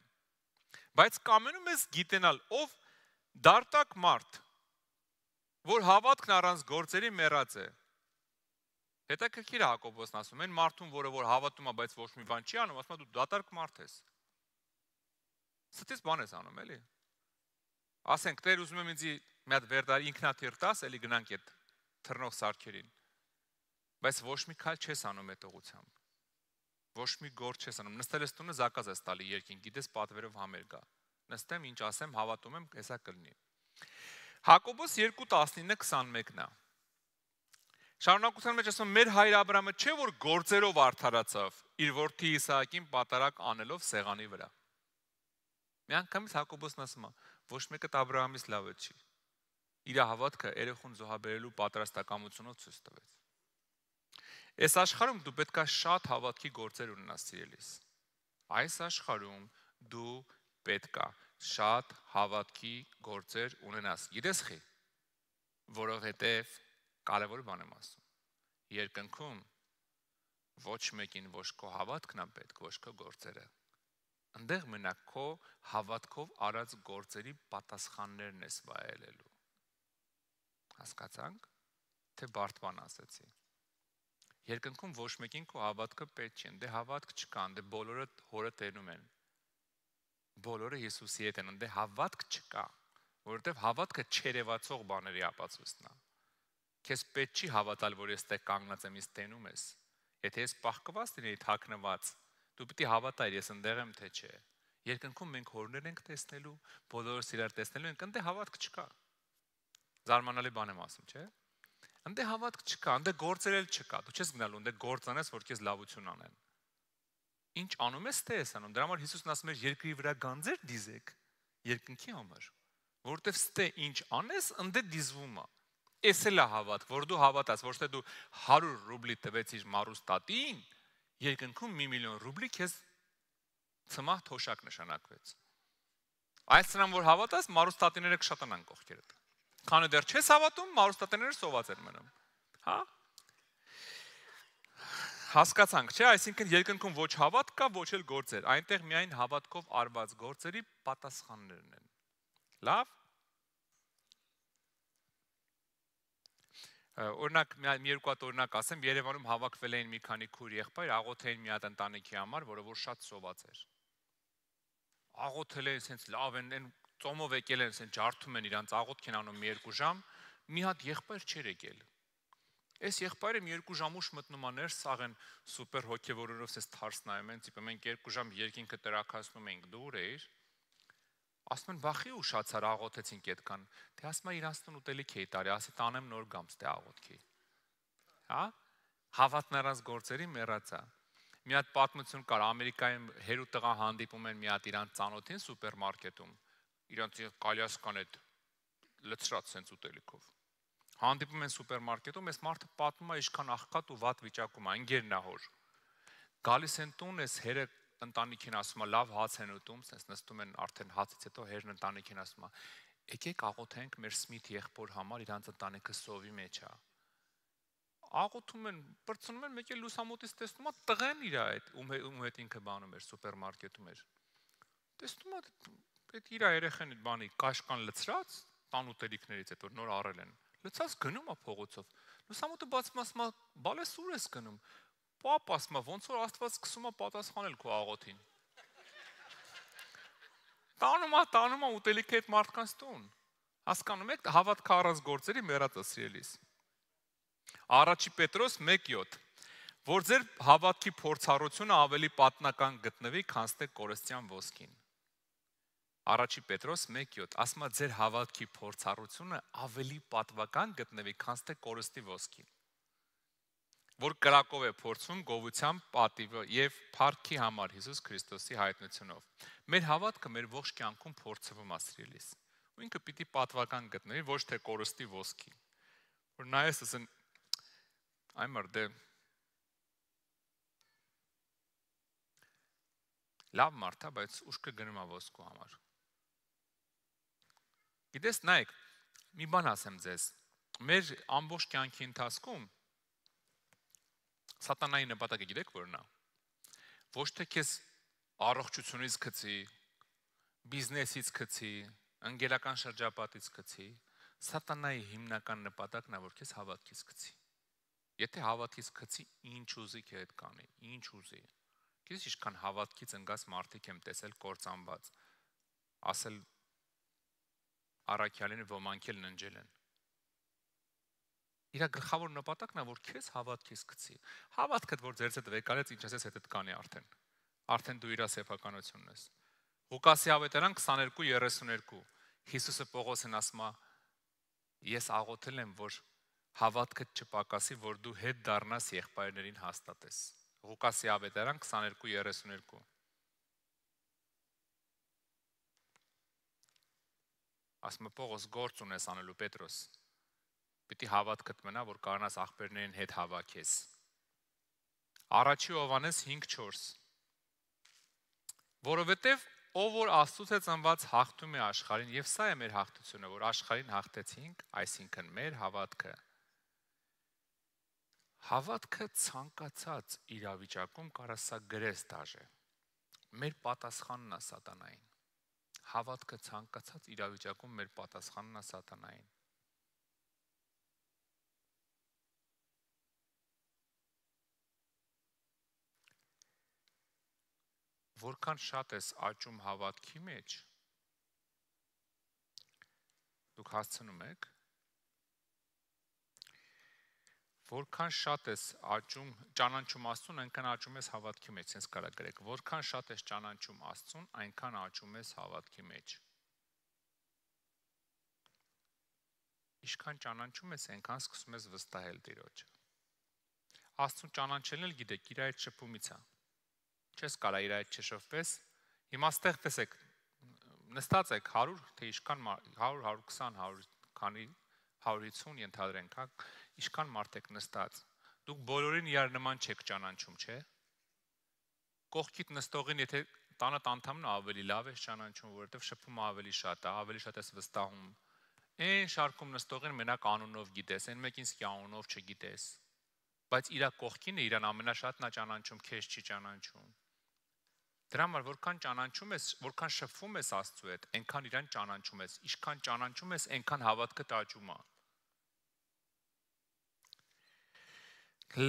Բայց կամենում ես գիտենալ, ով դարտակ մարդ, որ հավատքն առանց գործերի մեռած է։ Հետաքրքիր է Հակոբոսն ասում, այն մարդուն, որը որ հավատում է, բայց ոչ մի բան չի անում, ասում է դու դատարկ մարդ ես։ Ստից բան ես անում, էլի ասենք Տեր ուզում եմ ինձ մի հատ վերդար ինքնաթիռ տաս, էլի գնանք այդ թռնող սարքերին։ Բայց ոչ մի քայլ չես անում այդ ուղությամբ։ Ոչ մի գործ չես անում։ Նստել ես տունը զակազ ես տալի երկին, գիտես պատվերով համեր գա։ Նստեմ, ինչ ասեմ, հավատում եմ, հեսա կլինի։ Հակոբոս 2:19-21-ն է։ Շարունակության մեջ ասում մեր հայր Աբրամը չէ որ գործերով արդարացավ իր որդի Իսահակին պատարակ անելով սեղանի վրա։ Մի անգամից Հակոբոսն ասում է ոչ մեկը Աբրահամից լավը չի։ Իր հավատքը երեխուն զոհաբերելու պատրաստակամությունով ցույց տվեց։ Այս աշխարհում դու պետքա շատ հավատքի գործեր ունենաս իրենից։ Այս աշխարհում դու պետքա շատ հավատքի գործեր ունենաս։ Երեսխի, որովհետև կարևոր բան եմ ասում։ Երկնքում ոչ մեկին ոչ քո հավատքն է պետք, ոչ քո գործերը։ Այնտեղ մենակ քո հավատքով արած գործերի պատասխաններն ես վայելելու։ Հասկացանք, թե Բարթվան ասացի։ Երկնքում ոչ մեկին քո հավատքը պետք չեն, դե հավատք չկան, դե բոլորը հորը տենում են։ Բոլորը Հիսուսի հետ են, դե հավատք չկա, որովհետև հավատքը չերևացող բաների ապացույցն է։ Քեզ պետք չի հավատալ, որ ես տեղ կանգնած եմ, ես տենում ես։ Եթե ես պահկված լինեի, թաքնված, Դու պիտի հավատայիր, ես ընդեղ եմ թե չէ։ Երկնքում մենք հորներ ենք տեսնելու, բոլորս իրար տեսնելու ենք, ընդ է հավատք չկա։ Զարմանալի բան եմ ասում, չէ՞։ Ընդ է հավատք չկա, ընդ է գործեր էլ չկա։ Դու չես գնալու, ընդ է գործ անես, որ քեզ լավություն անեն։ Ինչ անում ես թե ես անում։ Դրա համար Հիսուսն ասում էր երկրի վրա գանձեր դիզեք երկնքի համար, որովհետև ստե ինչ անես, ընդ է դիզվում է։ Էս էլ է հավատք, որ դու հավատաս, ոչ թե դու 100 ռուբլի տվեցիր Մարուս տատին, երկնքում 1 մի միլիոն ռուբլի քեզ ծմահ թոշակ նշանակվեց։ Այս նրան որ հավատաս, մարուստատիները կշատանան կողքերդ։ Քանի դեռ չես հավատում, մարուստատիները սոված են մնում։ Հա? Հասկացանք, չէ՞, այսինքն երկնքում ոչ հավատ կա, ոչ էլ գործեր։ Այնտեղ միայն հավատքով արված գործերի պատասխաններն են։ Լավ։ Օրինակ մի երկու հատ օրինակ ասեմ, Երևանում հավաքվել էին մի քանի քուր եղբայր, աղոթեին մի հատ ընտանիքի համար, որը որ շատ սոված էր։ Աղոթել են sense լավ են, են ծոմով եկել են, sense ջարդում են իրանց աղոթք են անում մի երկու ժամ, մի հատ եղբայր չեր եկել։ Այս եղբայրը մի երկու ժամ ուշ մտնում է ներս, սաղ են սուպեր հոգևորներով sense թարս նայում են, տիպը մենք երկու ժամ երկինքը տրակացնում էինք դուր էր։ Ասում են վախի ուշացար աղոթեցինք այդքան։ Դե ասում է իրանցն ուտելիք էի տարի, ասի տանեմ նոր գամս դե աղոթքի։ Հա? Հավատնարած գործերի մեռածա։ Մի հատ պատմություն կար Ամերիկայում հերու տղա հանդիպում են մի հատ իրան ծանոթին սուպերմարկետում։ Իրանց կալյասկան այդ լծրած sense ուտելիքով։ Հանդիպում են սուպերմարկետում, այս մարդը պատմում է ինչքան աղքատ ու վատ վիճակում է, ընկերն է հոր։ Գալիս են տուն, այս հերը ընտանիքին ասում է լավ հաց են ուտում, sense նստում են արդեն հացից հետո հերն ընտանիքին ասում է եկեք աղոթենք մեր Սմիթ եղբոր համար իրանց ընտանիքը սովի մեջ է։ Աղոթում են, բրցնում են, մեկ էլ լուսամուտից տեսնում է տղեն իր այդ ում ում հետ ինքը բանում էր սուպերմարկետում էր։ Տեսնում է այդ իր երեխան այդ բանի կաշկան լցրած տան ուտելիքներից այդ որ նոր առել են։ Լցած գնում է փողոցով։ Լուսամուտը բացմասմա բալես ուր ես գնում։ Պապ ասում է, ոնց որ Աստված սկսում է պատասխանել քո աղոթին։ Տանում է, տանում է ուտելիք այդ մարդկանց տուն։ Հասկանում եք, հավատք առանց գործերի մեռած է սիրելիս։ Առաջի Պետրոս 1:7 որ ձեր հավատքի փորձառությունը ավելի պատնական գտնվի, քան ստե կորստյան ոսկին։ Առաջի Պետրոս 1:7 ասում է ձեր հավատքի փորձառությունը ավելի պատվական գտնվի, քան ստե կորստի ոսկին որ կրակով է փորձվում գովության պատիվը եւ փառքի համար Հիսուս Քրիստոսի հայտնությունով։ Մեր հավատքը մեր ողջ կյանքում փորձվում է սիրելիս։ Ու ինքը պիտի պատվական գտնվի ոչ թե կորստի ոսկին։ Որ նայես ասեն այ մարդը դե, լավ մարդ է, բայց ուշքը գնում է ոսկու համար։ Գիտես, նայեք, մի բան ասեմ ձեզ։ Մեր ամբողջ կյանքի ընթացքում Սատանայի նպատակը գիտեք որն է։ Ոչ թե քեզ առողջությունից գցի, բիզնեսից գցի, ընկերական շրջապատից գցի, սատանայի հիմնական նպատակն է որ քեզ հավատքից գցի։ Եթե հավատքից գցի, ինչ ուզի քե այդ կանի, ինչ ուզի։ Գիտես ինչքան հավատքից ընկած մարդիկ եմ տեսել կործանված։ Ասել առաքյալին ոմանքելն ընջել են իր գլխավոր նպատակն է որ քեզ հավատքից գցի։ Հավատքդ որ ձերս հետ վեկանեց, ինչ ասես հետդ կանի արդեն։ Արդեն դու իր սեփականությունն ես։ Ղուկասի ավետարան 22:32 Հիսուսը Պողոսին ասում է ես աղոթել եմ որ հավատքդ չպակասի որ դու հետ դառնաս եղբայրներին հաստատես։ Ղուկասի ավետարան 22:32 Ասում է Պողոս գործ ունես անելու Պետրոս պիտի հավատքդ մնա, որ կարանաս աղբերներին հետ հավաքես։ Առաջի Հովանես 5:4 Որովհետև ով որ Աստծուց է ծնված հաղթում է աշխարհին, եւ սա է մեր հաղթությունը, որ աշխարհին հաղթեցինք, այսինքն մեր հավատքը։ Հավատքը ցանկացած իրավիճակում կարասա գրես դաժե։ Մեր պատասխանն է սատանային։ Հավատքը ցանկացած իրավիճակում մեր պատասխանն է սատանային։ որքան շատ ես աճում հավատքի մեջ, դուք հասցնում եք, որքան շատ ես աճում, ճանաչում Աստծուն, այնքան աճում ես հավատքի մեջ, sense կարա գրեք, որքան շատ ես ճանաչում Աստծուն, այնքան աճում ես հավատքի մեջ։ Ինչքան ճանաչում ես, այնքան սկսում ես վստահել Տիրոջը։ Աստուն ճանաչելն էլ գիտեք, իր այդ շփումից է։ ճանանչում, Չես կարա իր այդ չշփվես։ Հիմա ստեղ տեսեք նստած եք 100 թե ինչքան 100 120 100 քանի 150 ենթադրենք, հա, ինչքան մարդ եք նստած։ Դուք բոլորին իրար նման չեք ճանաչում, չէ՞։ Կողքիդ նստողին, եթե տանդ անդամն ավելի լավ է ճանաչում, որովհետև շփումը ավելի շատ է, ավելի շատ ես վստահում։ Այն շարքում նստողին մենակ անունով գիտես, այն մեկին սյանունով չգիտես։ Բայց իրա կողքինը իրան ամենաշատն է ճանաչում, քեզ չի ճանաչում։ Դրա համար որքան ճանաչում ես, որքան շփվում ես Աստծու հետ, այնքան իրան ճանաչում ես, ինչքան ճանաչում ես, այնքան հավատքը տաճում է։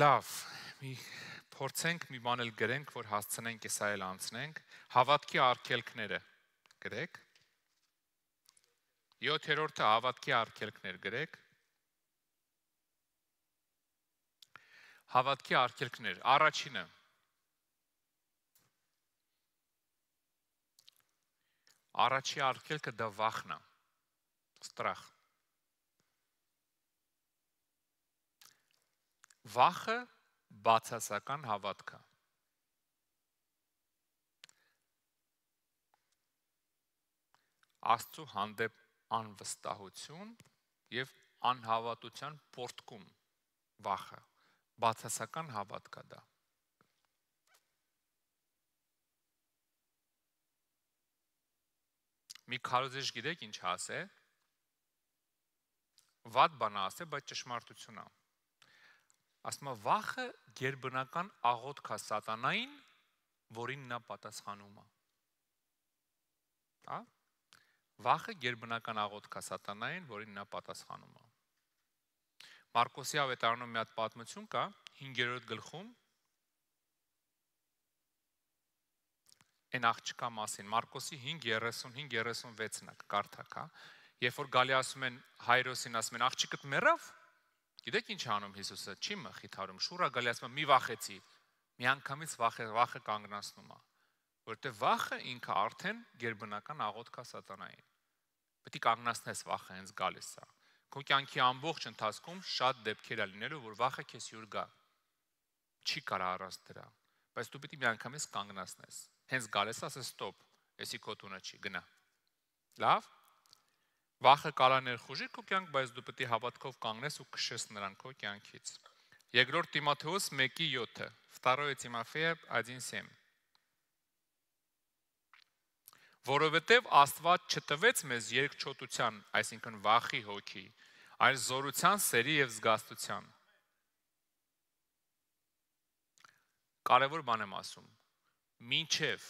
Լավ, մի փորձենք մի բան էլ գրենք, որ հասցնենք էս այլ անցնենք, հավատքի արգելքները։ Գրեք։ 7-րդը հավատքի արգելքներ գրեք։ Հավատքի արգելքներ, առաջինը Առաջի արգելքը դա վախն է։ Ստրախ։ Վախը բացասական հավատք է։ Աստծո հանդեպ անվստահություն եւ անհավատության պորտկում վախը բացասական հավատքա դա Մի քարոզիչ գիտեք ինչ ասե։ Վատ բան ասե, բայց ճշմարտություն է։ Ասում է վախը ģերբնական աղոթք է սատանային, որին նա պատասխանում է։ Հա՞։ Վախը ģերբնական աղոթք է սատանային, որին նա պատասխանում է։ Մարկոսի ավետարանում մի հատ պատմություն կա 5-րդ գլխում այն աղջկա մասին Մարկոսի 5:35-36-ն է կարդակ, հա։ Երբ որ գալի ասում են Հայրոսին ասում են աղջիկդ մեռավ։ Գիտեք ինչ անում Հիսուսը, չի մխիթարում, շուրա գալի ասում է մի վախեցի։ Միանգամից վախը վախը կանգնացնում է, որտեղ վախը ինքը արդեն ģերբնական աղոթքա սատանային։ Պետք է կանգնացնես վախը հենց գալիս է։ Քո կյանքի ամբողջ ընթացքում շատ դեպքեր ա լինելու, որ վախը քեզ յուր գա։ Չի կարա առանց դրա, բայց դու պետք է միանգամից կանգնացնես։ Հենց գալիս ասեն ստոպ, էսի քո տունը չի, գնա։ Լավ։ Վախը կարա ներխուժի քո կյանք, բայց դու պետք է հավատքով կանգնես ու քշես նրան քո կյանքից։ Երկրորդ Տիմոթեոս 1:7-ը, Второе Тимофея 1:7։ Որովհետև Աստված չտվեց մեզ երկչոտության, այսինքն վախի հոգի, այլ զորության, սերի եւ զգաստության։ Կարևոր բան եմ ասում մինչև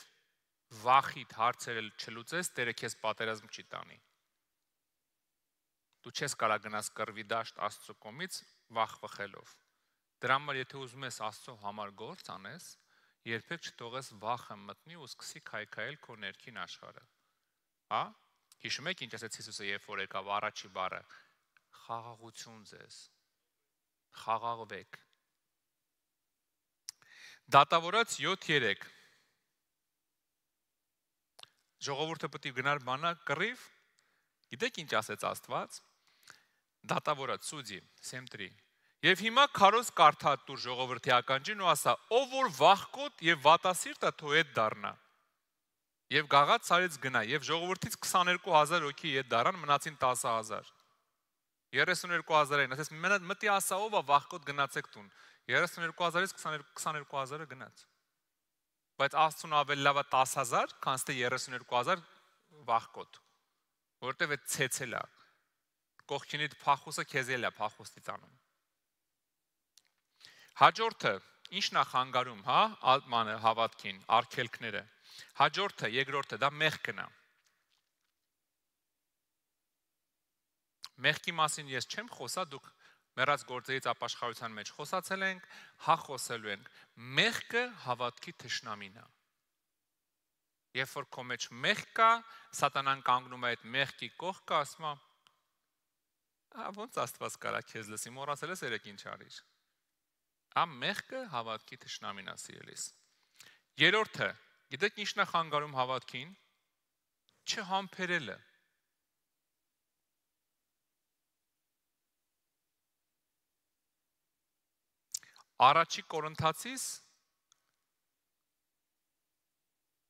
վախիդ հարցերը չլուծես, Տերը քեզ պատերազմ չի տանի։ Դու չես կարող գնաս կրվի դաշտ Աստծո կողմից վախ վխելով։ Դրա համար եթե ուզում ես Աստծո համար գործ անես, երբեք չթողես վախը մտնի ու սկսի քայքայել քո ներքին աշխարհը։ Հա? Հիշում եք ինչ ասաց Հիսուսը, երբ որ եկավ առաջի բառը՝ խաղաղություն ձեզ։ Խաղաղվեք։ Դատավորած 7:3 ժողովուրդը պետք է գնար բանա կռիվ։ Գիտեք ինչ ասեց Աստված։ Դատավորա ծուդի, սեմտրի։ Եվ հիմա քարոզ կարդա դու ժողովրդի ականջին ու ասա, ով որ վախկոտ եւ վատասիրտա թո այդ դառնա։ Եվ գաղած ցարից գնա, եւ ժողովրդից 22000 հոգի այդ դառան, մնացին 10000։ 32000-ին, ասես մտի ասա ով է վախկոտ գնացեք տուն։ 32000-ից 22000-ը գնաց բայց Աստծուն ավելի լավ է 10000, քան թե 32000 վախկոտ։ Որտեվ այդ ցեցել է։ Կողքինիդ փախուսը քեզ էլ է փախուստի տանում։ Հաջորդը ինչն է խանգարում, հա, ալմանը հավատքին, արգելքները։ Հաջորդը, երկրորդը դա մեղքն է։ Մեղքի մասին ես չեմ խոսա, դուք մեռած գործերից ապաշխարության մեջ խոսացել ենք, հա խոսելու ենք։ Մեղքը հավատքի թշնամին է։ Երբ որ քո մեջ մեղք կա, սատանան կանգնում է այդ մեղքի կողքը, ասում է. «Ա ոնց Աստված կարա քեզ լսի, մոռացել ես երեք ինչ արիր»։ Ամ մեղքը հավատքի թշնամին է սիրելիս։ Երորդը, գիտեք ինչն է խանգարում հավատքին։ Չհամբերելը։ Չ Առաջի Կորինթացիս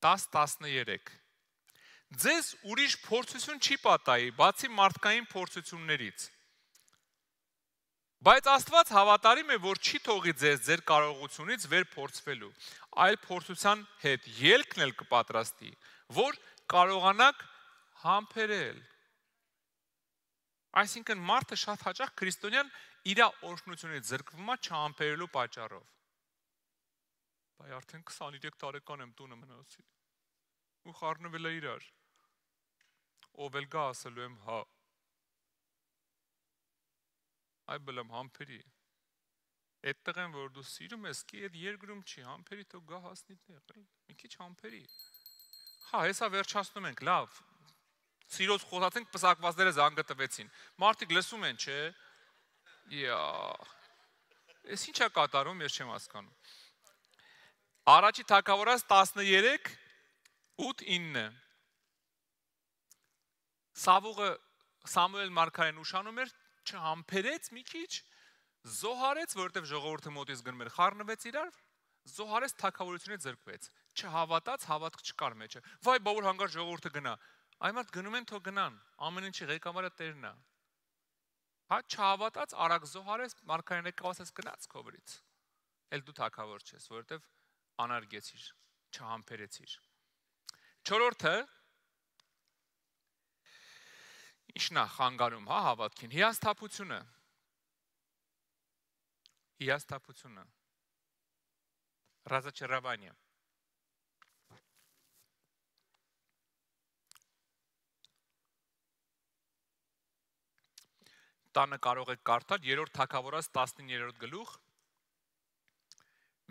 10:13 Ձեզ ուրիշ փորձություն չի պատահի, բացի մարդկային փորձություններից։ Բայց Աստված հավատարիմ է, որ չի թողի ձեզ ձեր կարողությունից վեր փորձվելու, այլ փորձության հետ ելքն էլ կպատրաստի, որ կարողանաք համբերել։ Այսինքն մարդը շատ հաճախ քրիստոնյան իր օրհնությունից զրկվում է չհամբերելու պատճառով։ Բայ արդեն 23 տարեկան եմ տունը մնացի։ Ու խառնվել է իրար։ Ով էլ գա ասելու եմ հա։ Այ բլեմ համբերի։ Այդ տեղն որ դու սիրում ես, կի այդ երկրում չի, համբերի թող գա հասնի տեղ, մի քիչ համբերի։ Հա, հեսա վերջացնում ենք, լավ։ Սիրոց խոսացենք, պսակվածները զանգը տվեցին։ Մարդիկ լսում են, չէ՞։ Իա։ Էս ինչա կատարում, ես չեմ հասկանում։ Առաջի թակավորած 13 8-9 Սավուղը Սամուել Մարկարեն ուշանում էր, չհամբերեց մի քիչ, զոհարեց, որովհետև ժողովուրդը մոտից գնում էր, խառնվեց իրար, զոհարեց թակավորությունից զրկվեց։ Չհավատաց, հավատք չկար մեջը։ Վայ, բա որ հանգար ժողովուրդը գնա։ Այմատ գնում են թող գնան։ Ամեն ինչի ղեկավարը Տերն է։ Հա չհավատած արագ զոհարես մարգարեն եկավասես գնաց քո վրից։ Էլ դու թակավոր ես, որովհետև անարգեցիր, չհամբերեցիր։ Չորորդը Ինչնա խանգարում, հա, հավատքին։ Հիասթափությունը։ Հիասթափությունը։ Разочарование տանը կարող եք կարդալ 3-րդ թակավորած 19-րդ գլուխ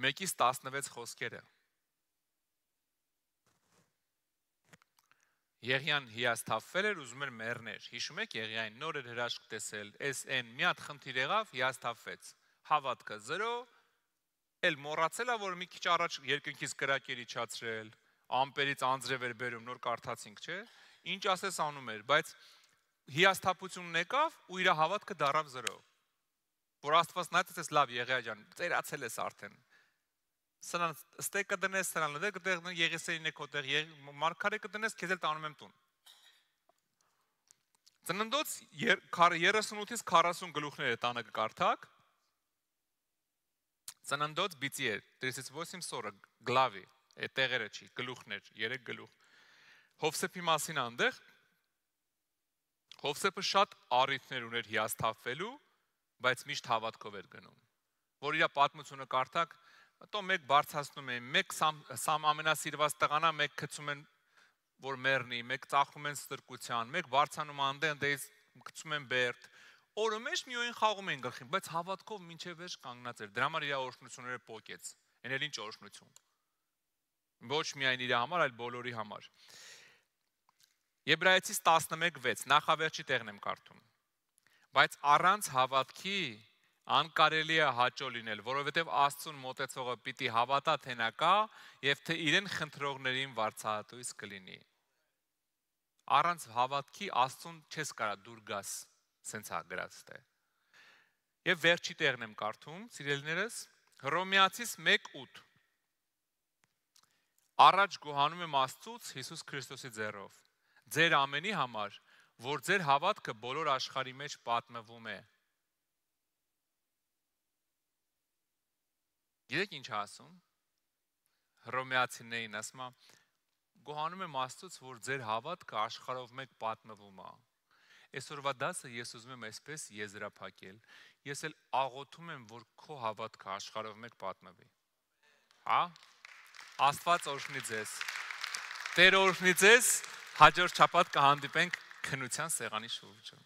1-ից 16 խոսքերը։ Եղյան հիասթափվել էր, ուզում էր մեռներ։ Հիշում եք Եղյային նոր էր հրաշք տեսել, էս այն մի հատ խնդիր եղավ, հիասթափվեց։ Հավատքը 0, էլ մոռացելա, որ մի քիչ առաջ երկնքից կրակեր իջացրել, ամպերից անձրև էր բերում, նոր կարդացինք, չէ՞։ Ինչ ասես անում էր, բայց հիասթափությունն եկավ ու իր հավատքը դարավ 0 որ Աստված նայեց ես լավ եղեա ջան ծերացել ես արդեն սրան ստեկը դնես սրան լդը գտեղ եղեսերին է կոտեղ մարգարե կդնես քեզ էլ տանում եմ տուն ծննդոց 38-ից 40 գլուխները տանը կկարդակ ծննդոց բիծի է 38 սորը գլավի է տեղերը չի գլուխներ երեք գլուխ Հովսեփի մասին անդեղ Հովսեփը շատ առիթներ ուներ հիասթափվելու, բայց միշտ հավատքով էր գնում։ Որ իր պատմությունը կարդակ, հետո մեկ բարձրացնում էին, մեկ սամ, սամ ամենասիրված տղանա, մեկ գցում են որ մեռնի, մեկ ծախում են ստրկության, մեկ բարձանում անդենդից գցում են բերդ։ Օրը մեջ միայն խաղում են գլխին, բայց հավատքով ոչ վեր կանգնած էր։ Դրա համար իր օրհնությունները փոկեց։ Էն էլ ինչ օրհնություն։ Ոչ միայն իր համար, այլ բոլորի համար։ Ա, Եբրայեցիս 11:6 նախավերջի տեղն եմ կարդում։ Բայց առանց հավատքի անկարելի է հաճո լինել, որովհետև Աստծուն մտածողը պիտի հավատա թե նա կա եւ թե իրեն խնդրողներին վարձահատույց կլինի։ Առանց հավատքի Աստծուն չես կարա դուր գաս, սենց է գրած թե։ Եվ վերջի տեղն եմ կարդում, սիրելիներս, Հռոմեացիս 1:8 Առաջ գոհանում եմ Աստծուց Հիսուս Քրիստոսի ձեռով ձեր ամենի համար, որ ձեր հավատքը բոլոր աշխարհի մեջ պատմվում է։ Գիտեք ինչ ասում։ Հռոմեացիներին ասում է գոհանում եմ Աստծուց, որ ձեր հավատքը աշխարհով մեկ պատմվում է։ Այսօրվա դասը ես ուզում եմ այսպես եզրափակել։ Ես էլ աղոթում եմ, որ քո հավատքը աշխարհով մեկ պատմվի։ Հա։ Աստված օրհնի ձեզ։ Տեր օրհնի ձեզ Հաջորդ շաբաթ կհանդիպենք քնության սեղանի շուրջը։